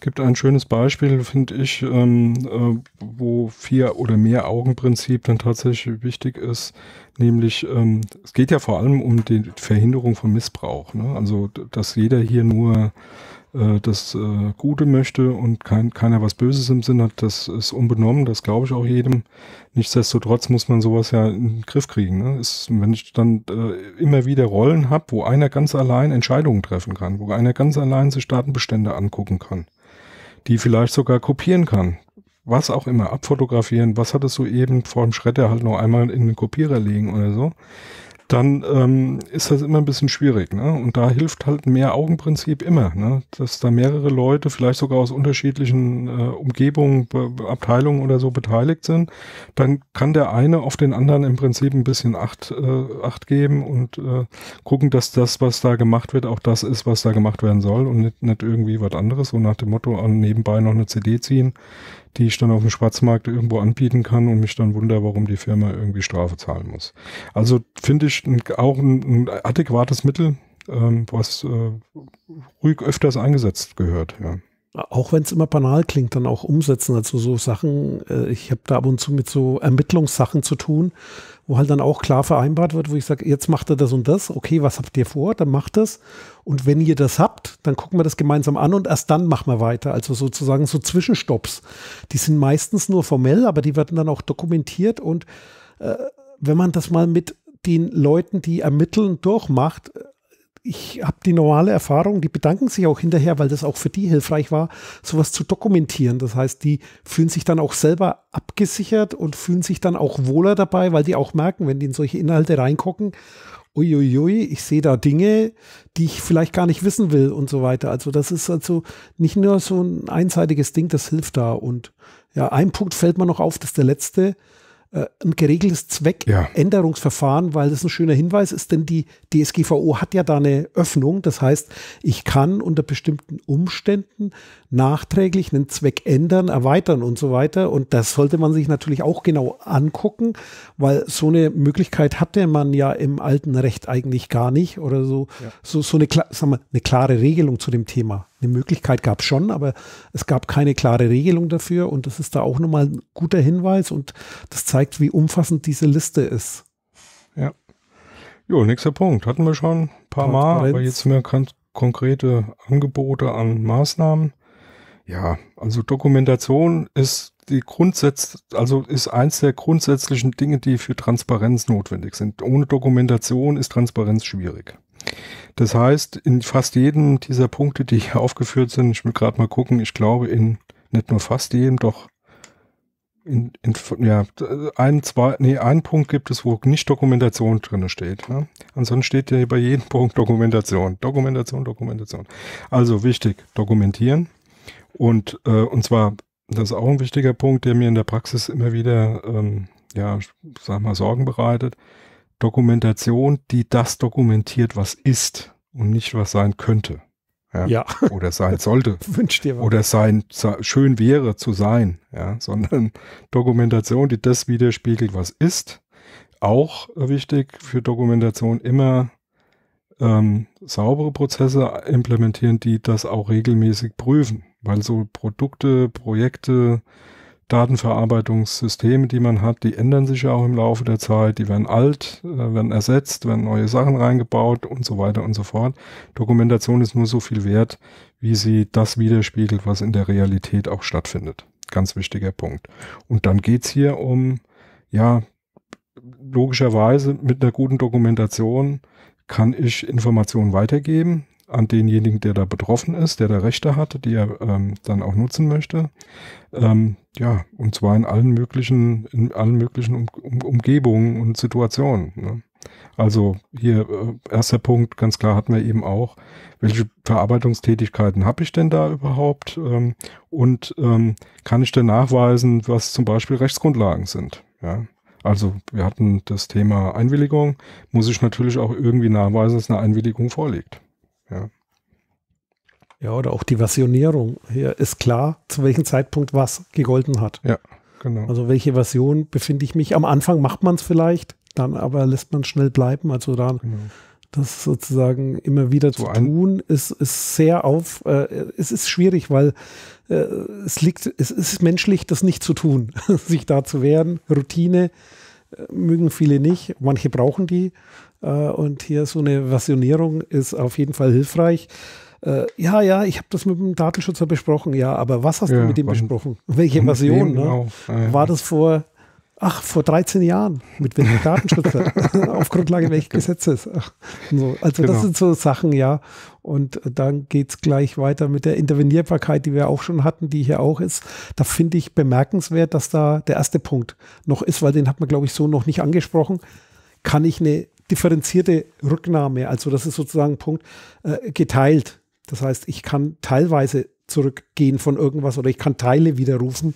gibt ein schönes Beispiel, finde ich, ähm, äh, wo vier oder mehr Augenprinzip dann tatsächlich wichtig ist, nämlich ähm, es geht ja vor allem um die Verhinderung von Missbrauch. Ne? Also dass jeder hier nur äh, das äh, Gute möchte und kein, keiner was Böses im Sinn hat, das ist unbenommen, das glaube ich auch jedem. Nichtsdestotrotz muss man sowas ja in den Griff kriegen. Ne? Ist, wenn ich dann äh, immer wieder Rollen habe, wo einer ganz allein Entscheidungen treffen kann, wo einer ganz allein sich Datenbestände angucken kann, die vielleicht sogar kopieren kann, was auch immer, abfotografieren, was hattest du eben vor dem Schredder halt noch einmal in den Kopierer legen oder so dann ähm, ist das immer ein bisschen schwierig. Ne? Und da hilft halt mehr Augenprinzip immer, ne? dass da mehrere Leute vielleicht sogar aus unterschiedlichen äh, Umgebungen, Be Abteilungen oder so beteiligt sind. Dann kann der eine auf den anderen im Prinzip ein bisschen Acht, äh, Acht geben und äh, gucken, dass das, was da gemacht wird, auch das ist, was da gemacht werden soll und nicht, nicht irgendwie was anderes, so nach dem Motto, nebenbei noch eine CD ziehen die ich dann auf dem Schwarzmarkt irgendwo anbieten kann und mich dann wundere, warum die Firma irgendwie Strafe zahlen muss. Also finde ich auch ein, ein adäquates Mittel, ähm, was äh, ruhig öfters eingesetzt gehört. Ja auch wenn es immer banal klingt, dann auch umsetzen. Also so Sachen, äh, ich habe da ab und zu mit so Ermittlungssachen zu tun, wo halt dann auch klar vereinbart wird, wo ich sage, jetzt macht er das und das, okay, was habt ihr vor, dann macht das. Und wenn ihr das habt, dann gucken wir das gemeinsam an und erst dann machen wir weiter. Also sozusagen so Zwischenstopps. Die sind meistens nur formell, aber die werden dann auch dokumentiert und äh, wenn man das mal mit den Leuten, die ermitteln, durchmacht, äh, ich habe die normale Erfahrung, die bedanken sich auch hinterher, weil das auch für die hilfreich war, sowas zu dokumentieren. Das heißt, die fühlen sich dann auch selber abgesichert und fühlen sich dann auch wohler dabei, weil die auch merken, wenn die in solche Inhalte reingucken, uiuiui, ich sehe da Dinge, die ich vielleicht gar nicht wissen will und so weiter. Also das ist also nicht nur so ein einseitiges Ding, das hilft da. Und ja, ein Punkt fällt mir noch auf, das ist der letzte äh, ein geregeltes Zweckänderungsverfahren, ja. weil das ein schöner Hinweis ist, denn die DSGVO hat ja da eine Öffnung. Das heißt, ich kann unter bestimmten Umständen nachträglich einen Zweck ändern, erweitern und so weiter. Und das sollte man sich natürlich auch genau angucken, weil so eine Möglichkeit hatte man ja im alten Recht eigentlich gar nicht oder so, ja. so, so eine, sagen wir, eine klare Regelung zu dem Thema eine Möglichkeit gab es schon, aber es gab keine klare Regelung dafür und das ist da auch nochmal ein guter Hinweis und das zeigt, wie umfassend diese Liste ist. Ja. Jo, nächster Punkt. Hatten wir schon ein paar Mal, aber jetzt mehr ganz konkrete Angebote an Maßnahmen. Ja, also Dokumentation ist die Grundsätze, also ist eins der grundsätzlichen Dinge, die für Transparenz notwendig sind. Ohne Dokumentation ist Transparenz schwierig. Das heißt, in fast jedem dieser Punkte, die hier aufgeführt sind, ich will gerade mal gucken, ich glaube in nicht nur fast jedem, doch in, in ja, ein, zwei, nee, einen Punkt gibt es, wo nicht Dokumentation drin steht. Ne? Ansonsten steht ja bei jedem Punkt Dokumentation. Dokumentation, Dokumentation. Also wichtig, dokumentieren. Und, äh, und zwar, das ist auch ein wichtiger Punkt, der mir in der Praxis immer wieder, ähm, ja, sag mal, Sorgen bereitet. Dokumentation, die das dokumentiert, was ist und nicht was sein könnte. Ja. ja. Oder sein sollte. Wünscht dir was. Oder sein, schön wäre zu sein. Ja. Sondern Dokumentation, die das widerspiegelt, was ist. Auch wichtig für Dokumentation immer ähm, saubere Prozesse implementieren, die das auch regelmäßig prüfen. Weil so Produkte, Projekte, Datenverarbeitungssysteme, die man hat, die ändern sich ja auch im Laufe der Zeit, die werden alt, äh, werden ersetzt, werden neue Sachen reingebaut und so weiter und so fort. Dokumentation ist nur so viel wert, wie sie das widerspiegelt, was in der Realität auch stattfindet. Ganz wichtiger Punkt. Und dann geht's hier um, ja, logischerweise mit einer guten Dokumentation kann ich Informationen weitergeben, an denjenigen, der da betroffen ist, der da Rechte hat, die er ähm, dann auch nutzen möchte. Ähm, ja, und zwar in allen möglichen, in allen möglichen um, um, Umgebungen und Situationen. Ne? Also hier äh, erster Punkt, ganz klar hatten wir eben auch, welche Verarbeitungstätigkeiten habe ich denn da überhaupt ähm, und ähm, kann ich denn nachweisen, was zum Beispiel Rechtsgrundlagen sind. Ja? Also wir hatten das Thema Einwilligung, muss ich natürlich auch irgendwie nachweisen, dass eine Einwilligung vorliegt. Ja. Ja, oder auch die Versionierung. Hier ist klar, zu welchem Zeitpunkt was gegolten hat. Ja, genau. Also welche Version befinde ich mich? Am Anfang macht man es vielleicht, dann aber lässt man schnell bleiben. Also da genau. das sozusagen immer wieder so zu tun, ist, ist sehr auf, äh, es ist schwierig, weil äh, es liegt, es ist menschlich, das nicht zu tun, sich da zu wehren. Routine äh, mögen viele nicht, manche brauchen die. Äh, und hier so eine Versionierung ist auf jeden Fall hilfreich. Äh, ja, ja, ich habe das mit dem Datenschützer besprochen, ja, aber was hast ja, du mit ihm besprochen? Welche Version? Ne? Genau. war das vor, ach, vor 13 Jahren? Mit welchem Datenschützer? Auf Grundlage welches Gesetzes? so. Also genau. das sind so Sachen, ja. Und dann geht es gleich weiter mit der Intervenierbarkeit, die wir auch schon hatten, die hier auch ist. Da finde ich bemerkenswert, dass da der erste Punkt noch ist, weil den hat man, glaube ich, so noch nicht angesprochen. Kann ich eine differenzierte Rücknahme. Also das ist sozusagen ein Punkt äh, geteilt. Das heißt, ich kann teilweise zurückgehen von irgendwas oder ich kann Teile widerrufen,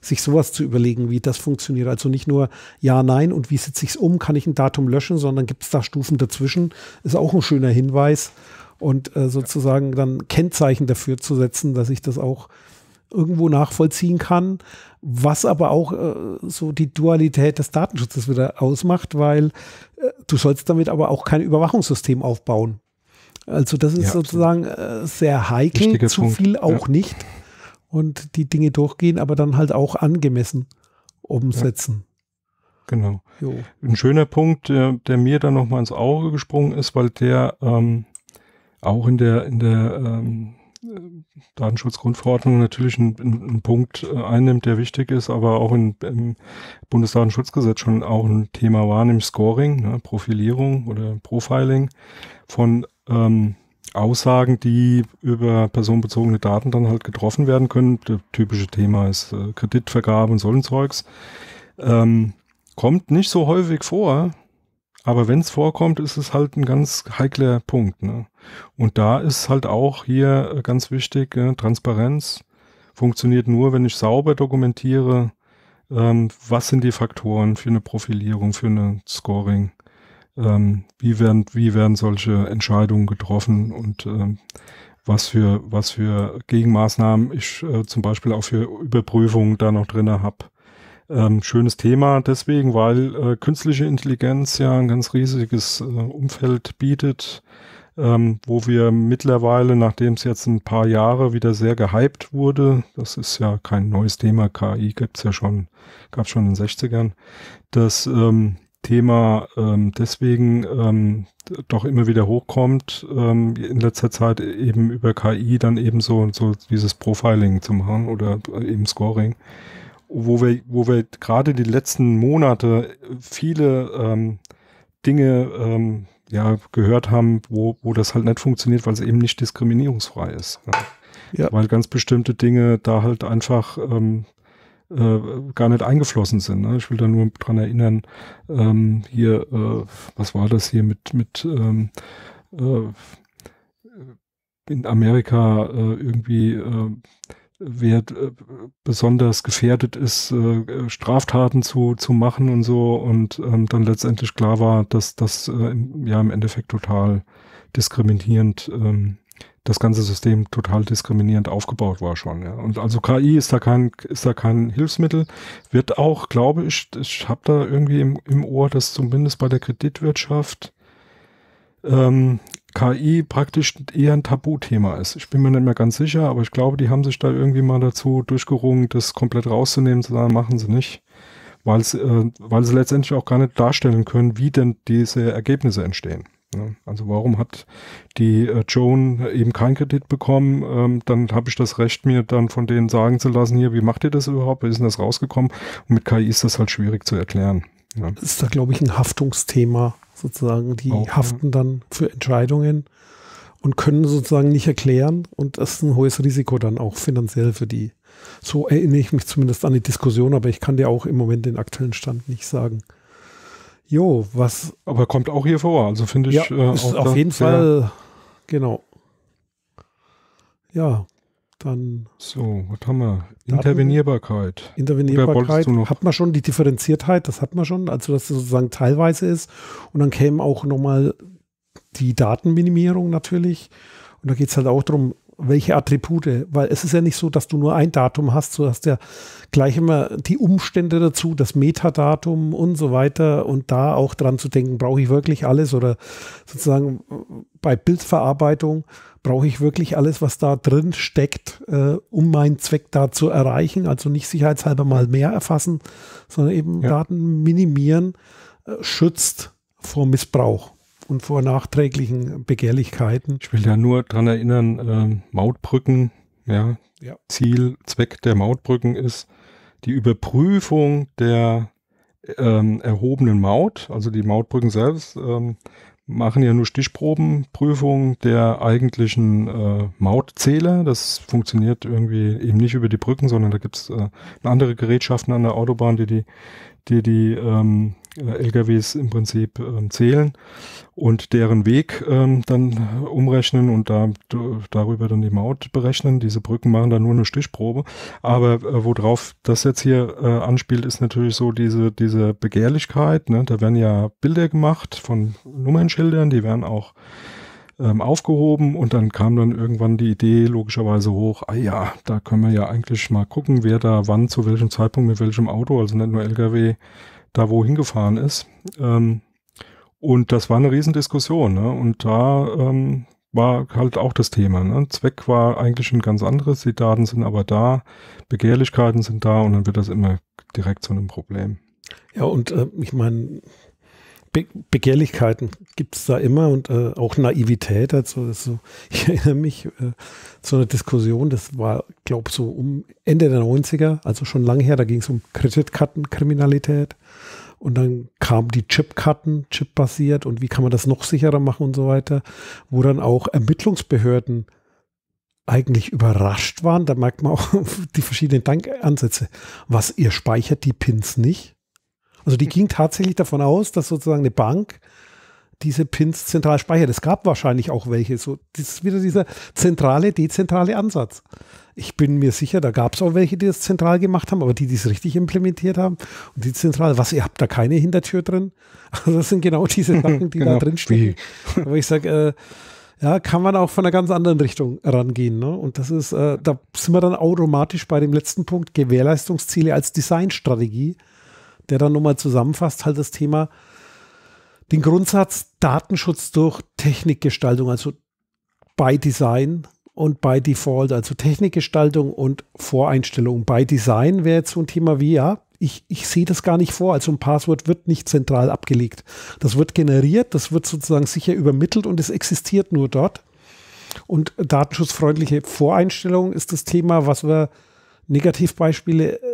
sich sowas zu überlegen, wie das funktioniert. Also nicht nur ja, nein und wie setze ich es um, kann ich ein Datum löschen, sondern gibt es da Stufen dazwischen, ist auch ein schöner Hinweis und äh, sozusagen dann Kennzeichen dafür zu setzen, dass ich das auch irgendwo nachvollziehen kann, was aber auch äh, so die Dualität des Datenschutzes wieder ausmacht, weil Du sollst damit aber auch kein Überwachungssystem aufbauen. Also das ist ja, sozusagen äh, sehr heikel, Wichtiger zu Punkt. viel auch ja. nicht. Und die Dinge durchgehen, aber dann halt auch angemessen umsetzen. Ja. Genau. Jo. Ein schöner Punkt, der, äh, der mir dann nochmal ins Auge gesprungen ist, weil der ähm, auch in der, in der ähm, Datenschutzgrundverordnung natürlich einen, einen Punkt äh, einnimmt, der wichtig ist, aber auch in, im Bundesdatenschutzgesetz schon auch ein Thema war, nämlich Scoring, ne, Profilierung oder Profiling von ähm, Aussagen, die über personenbezogene Daten dann halt getroffen werden können. Das typische Thema ist äh, Kreditvergabe und solchen Zeugs. Ähm, kommt nicht so häufig vor, aber wenn es vorkommt, ist es halt ein ganz heikler Punkt. Ne? Und da ist halt auch hier äh, ganz wichtig, ne? Transparenz funktioniert nur, wenn ich sauber dokumentiere, ähm, was sind die Faktoren für eine Profilierung, für eine Scoring, ähm, wie, werden, wie werden solche Entscheidungen getroffen und ähm, was für, was für Gegenmaßnahmen ich äh, zum Beispiel auch für Überprüfungen da noch drin habe. Ähm, schönes Thema deswegen, weil äh, künstliche Intelligenz ja ein ganz riesiges äh, Umfeld bietet, ähm, wo wir mittlerweile, nachdem es jetzt ein paar Jahre wieder sehr gehypt wurde, das ist ja kein neues Thema, KI gibt's ja schon, gab's schon in den 60ern, das ähm, Thema ähm, deswegen ähm, doch immer wieder hochkommt, ähm, in letzter Zeit eben über KI dann eben so, so dieses Profiling zu machen oder eben Scoring wo wir, wo wir gerade die letzten Monate äh, viele ähm, Dinge ähm, ja, gehört haben, wo, wo das halt nicht funktioniert, weil es eben nicht diskriminierungsfrei ist. Ja. Ja. Weil ganz bestimmte Dinge da halt einfach ähm, äh, gar nicht eingeflossen sind. Ne? Ich will da nur dran erinnern, ähm, hier, äh, was war das hier mit, mit ähm, äh, in Amerika äh, irgendwie äh, wer äh, besonders gefährdet ist, äh, Straftaten zu, zu machen und so und ähm, dann letztendlich klar war, dass das äh, ja im Endeffekt total diskriminierend, ähm, das ganze System total diskriminierend aufgebaut war schon. Ja. Und also KI ist da kein, ist da kein Hilfsmittel, wird auch, glaube ich, ich habe da irgendwie im, im Ohr, dass zumindest bei der Kreditwirtschaft ähm, KI praktisch eher ein Tabuthema ist. Ich bin mir nicht mehr ganz sicher, aber ich glaube, die haben sich da irgendwie mal dazu durchgerungen, das komplett rauszunehmen, zu sagen, machen sie nicht, weil, es, äh, weil sie letztendlich auch gar nicht darstellen können, wie denn diese Ergebnisse entstehen. Also warum hat die äh, Joan eben keinen Kredit bekommen? Ähm, dann habe ich das Recht, mir dann von denen sagen zu lassen, hier, wie macht ihr das überhaupt? Wie ist denn das rausgekommen? Und mit KI ist das halt schwierig zu erklären. Ja. Ist da, glaube ich, ein Haftungsthema sozusagen. Die okay. haften dann für Entscheidungen und können sozusagen nicht erklären. Und das ist ein hohes Risiko dann auch finanziell für die. So erinnere ich mich zumindest an die Diskussion, aber ich kann dir auch im Moment den aktuellen Stand nicht sagen. Jo, was. Aber kommt auch hier vor, also finde ich. Ja, äh, ist auf jeden Fall, genau. Ja, dann so, was haben wir? Intervenierbarkeit. Intervenierbarkeit. Hat man schon die Differenziertheit, das hat man schon, also dass das sozusagen teilweise ist. Und dann kämen auch nochmal die Datenminimierung natürlich. Und da geht es halt auch darum, welche Attribute, weil es ist ja nicht so, dass du nur ein Datum hast, du hast ja gleich immer die Umstände dazu, das Metadatum und so weiter und da auch dran zu denken, brauche ich wirklich alles oder sozusagen bei Bildverarbeitung brauche ich wirklich alles, was da drin steckt, äh, um meinen Zweck da zu erreichen, also nicht sicherheitshalber mal mehr erfassen, sondern eben ja. Daten minimieren, äh, schützt vor Missbrauch und vor nachträglichen Begehrlichkeiten. Ich will ja nur daran erinnern, äh, Mautbrücken, ja, ja, Ziel, Zweck der Mautbrücken ist die Überprüfung der ähm, erhobenen Maut, also die Mautbrücken selbst, ähm, machen ja nur Stichprobenprüfung der eigentlichen äh, Mautzähler. Das funktioniert irgendwie eben nicht über die Brücken, sondern da gibt es äh, andere Gerätschaften an der Autobahn, die die, die, die ähm, äh, LKWs im Prinzip äh, zählen und deren Weg äh, dann umrechnen und da, darüber dann die Maut berechnen. Diese Brücken machen dann nur eine Stichprobe. Aber äh, worauf das jetzt hier äh, anspielt, ist natürlich so diese, diese Begehrlichkeit. Ne? Da werden ja Bilder gemacht von Nummernschildern, die werden auch ähm, aufgehoben und dann kam dann irgendwann die Idee logischerweise hoch, ah ja, da können wir ja eigentlich mal gucken, wer da wann, zu welchem Zeitpunkt mit welchem Auto, also nicht nur LKW, da wohin gefahren ist. Ähm, und das war eine Riesendiskussion. Ne? Und da ähm, war halt auch das Thema. Ne? Zweck war eigentlich ein ganz anderes, die Daten sind aber da, Begehrlichkeiten sind da und dann wird das immer direkt zu einem Problem. Ja, und äh, ich meine, Be Begehrlichkeiten gibt es da immer und äh, auch Naivität dazu. Also, also, ich erinnere mich äh, zu einer Diskussion, das war, glaube ich, so um Ende der 90er, also schon lange her, da ging es um Kreditkartenkriminalität. Und dann kamen die Chipkarten, chipbasiert und wie kann man das noch sicherer machen und so weiter, wo dann auch Ermittlungsbehörden eigentlich überrascht waren. Da merkt man auch die verschiedenen Dankansätze. Was, ihr speichert die Pins nicht? Also die ging tatsächlich davon aus, dass sozusagen eine Bank diese Pins zentral speichert. Es gab wahrscheinlich auch welche. So, das ist wieder dieser zentrale, dezentrale Ansatz. Ich bin mir sicher, da gab es auch welche, die das zentral gemacht haben, aber die, die es richtig implementiert haben und die zentral, was, ihr habt da keine Hintertür drin? Also das sind genau diese Sachen, die genau. da drin stehen. Aber ich sage, äh, ja, kann man auch von einer ganz anderen Richtung rangehen. Ne? Und das ist, äh, da sind wir dann automatisch bei dem letzten Punkt, Gewährleistungsziele als Designstrategie der dann nochmal zusammenfasst, halt das Thema, den Grundsatz Datenschutz durch Technikgestaltung, also by Design und by Default, also Technikgestaltung und Voreinstellung. By Design wäre jetzt so ein Thema wie, ja, ich, ich sehe das gar nicht vor. Also ein Passwort wird nicht zentral abgelegt. Das wird generiert, das wird sozusagen sicher übermittelt und es existiert nur dort. Und datenschutzfreundliche Voreinstellungen ist das Thema, was wir Negativbeispiele äh,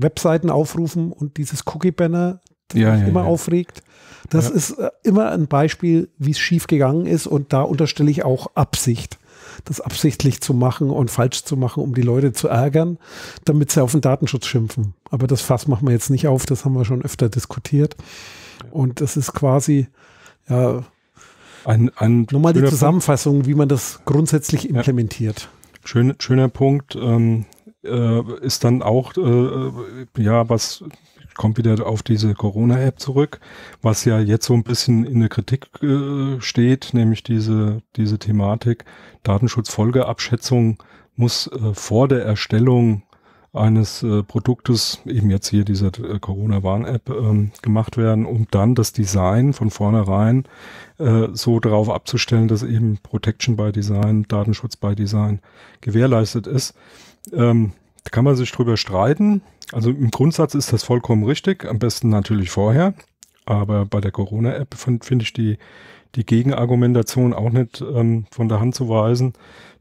Webseiten aufrufen und dieses Cookie-Banner, das ja, mich ja, immer ja. aufregt. Das ist äh, immer ein Beispiel, wie es schief gegangen ist und da unterstelle ich auch Absicht. Das absichtlich zu machen und falsch zu machen, um die Leute zu ärgern, damit sie auf den Datenschutz schimpfen. Aber das Fass machen wir jetzt nicht auf, das haben wir schon öfter diskutiert. Und das ist quasi, ja, ein, ein nochmal die Zusammenfassung, Punkt. wie man das grundsätzlich implementiert. Schön, schöner Punkt. Ähm, äh, ist dann auch, äh, äh, ja, was kommt wieder auf diese Corona-App zurück, was ja jetzt so ein bisschen in der Kritik äh, steht, nämlich diese, diese Thematik Datenschutzfolgeabschätzung muss äh, vor der Erstellung eines äh, Produktes, eben jetzt hier dieser Corona-Warn-App, ähm, gemacht werden, um dann das Design von vornherein so darauf abzustellen, dass eben Protection by Design, Datenschutz by Design gewährleistet ist. Ähm, da kann man sich drüber streiten. Also im Grundsatz ist das vollkommen richtig. Am besten natürlich vorher. Aber bei der Corona-App finde ich die die Gegenargumentation auch nicht ähm, von der Hand zu weisen,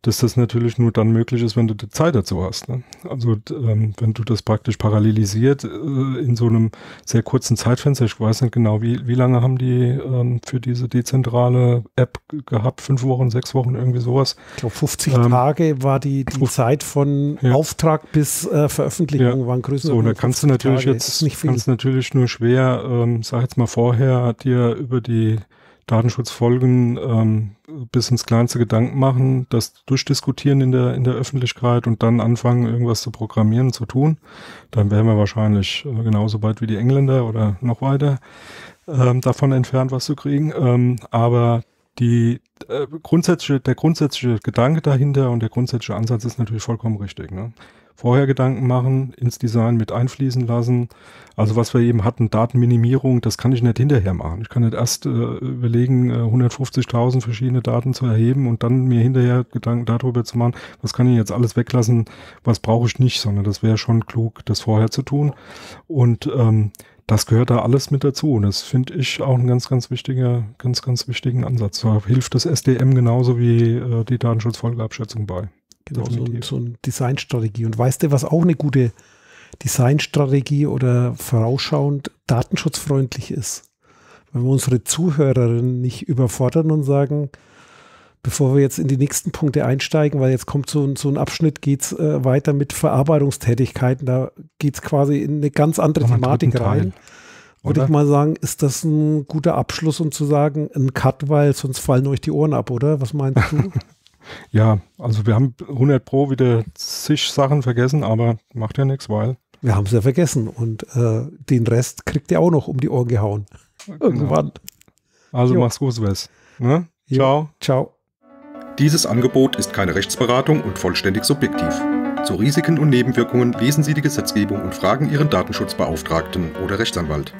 dass das natürlich nur dann möglich ist, wenn du die Zeit dazu hast. Ne? Also ähm, wenn du das praktisch parallelisiert äh, in so einem sehr kurzen Zeitfenster, ich weiß nicht genau, wie, wie lange haben die ähm, für diese dezentrale App gehabt? Fünf Wochen, sechs Wochen, irgendwie sowas. Ich glaube 50 ähm, Tage war die, die Zeit von ja. Auftrag bis äh, Veröffentlichung ja. waren größer. So, da kannst du natürlich Tage. jetzt kannst natürlich nur schwer, ähm, sag jetzt mal vorher, dir über die Datenschutzfolgen ähm, bis ins kleinste Gedanken machen, das durchdiskutieren in der, in der Öffentlichkeit und dann anfangen, irgendwas zu programmieren, zu tun, dann wären wir wahrscheinlich äh, genauso weit wie die Engländer oder noch weiter ähm, davon entfernt, was zu kriegen. Ähm, aber die äh, grundsätzliche, der grundsätzliche Gedanke dahinter und der grundsätzliche Ansatz ist natürlich vollkommen richtig. Ne? vorher Gedanken machen, ins Design mit einfließen lassen. Also was wir eben hatten, Datenminimierung, das kann ich nicht hinterher machen. Ich kann nicht erst äh, überlegen, 150.000 äh, verschiedene Daten zu erheben und dann mir hinterher Gedanken darüber zu machen, was kann ich jetzt alles weglassen, was brauche ich nicht, sondern das wäre schon klug, das vorher zu tun. Und ähm, das gehört da alles mit dazu. Und das finde ich auch einen ganz, ganz wichtiger, ganz, ganz wichtigen Ansatz. Da hilft das SDM genauso wie äh, die Datenschutzfolgeabschätzung bei. Genau, so, ein, so eine Designstrategie. Und weißt du, was auch eine gute Designstrategie oder vorausschauend datenschutzfreundlich ist? Wenn wir unsere Zuhörerinnen nicht überfordern und sagen, bevor wir jetzt in die nächsten Punkte einsteigen, weil jetzt kommt so ein, so ein Abschnitt, geht es äh, weiter mit Verarbeitungstätigkeiten, da geht es quasi in eine ganz andere Noch Thematik rein. Würde ich mal sagen, ist das ein guter Abschluss, um zu sagen, ein Cut, weil sonst fallen euch die Ohren ab, oder? Was meinst du? Ja, also wir haben 100 Pro wieder zig Sachen vergessen, aber macht ja nichts, weil. Wir haben es ja vergessen und äh, den Rest kriegt ihr auch noch um die Ohren gehauen. Genau. Irgendwann. Also jo. mach's gut, Wes. Ne? Ciao. Ciao. Dieses Angebot ist keine Rechtsberatung und vollständig subjektiv. Zu Risiken und Nebenwirkungen lesen Sie die Gesetzgebung und fragen Ihren Datenschutzbeauftragten oder Rechtsanwalt.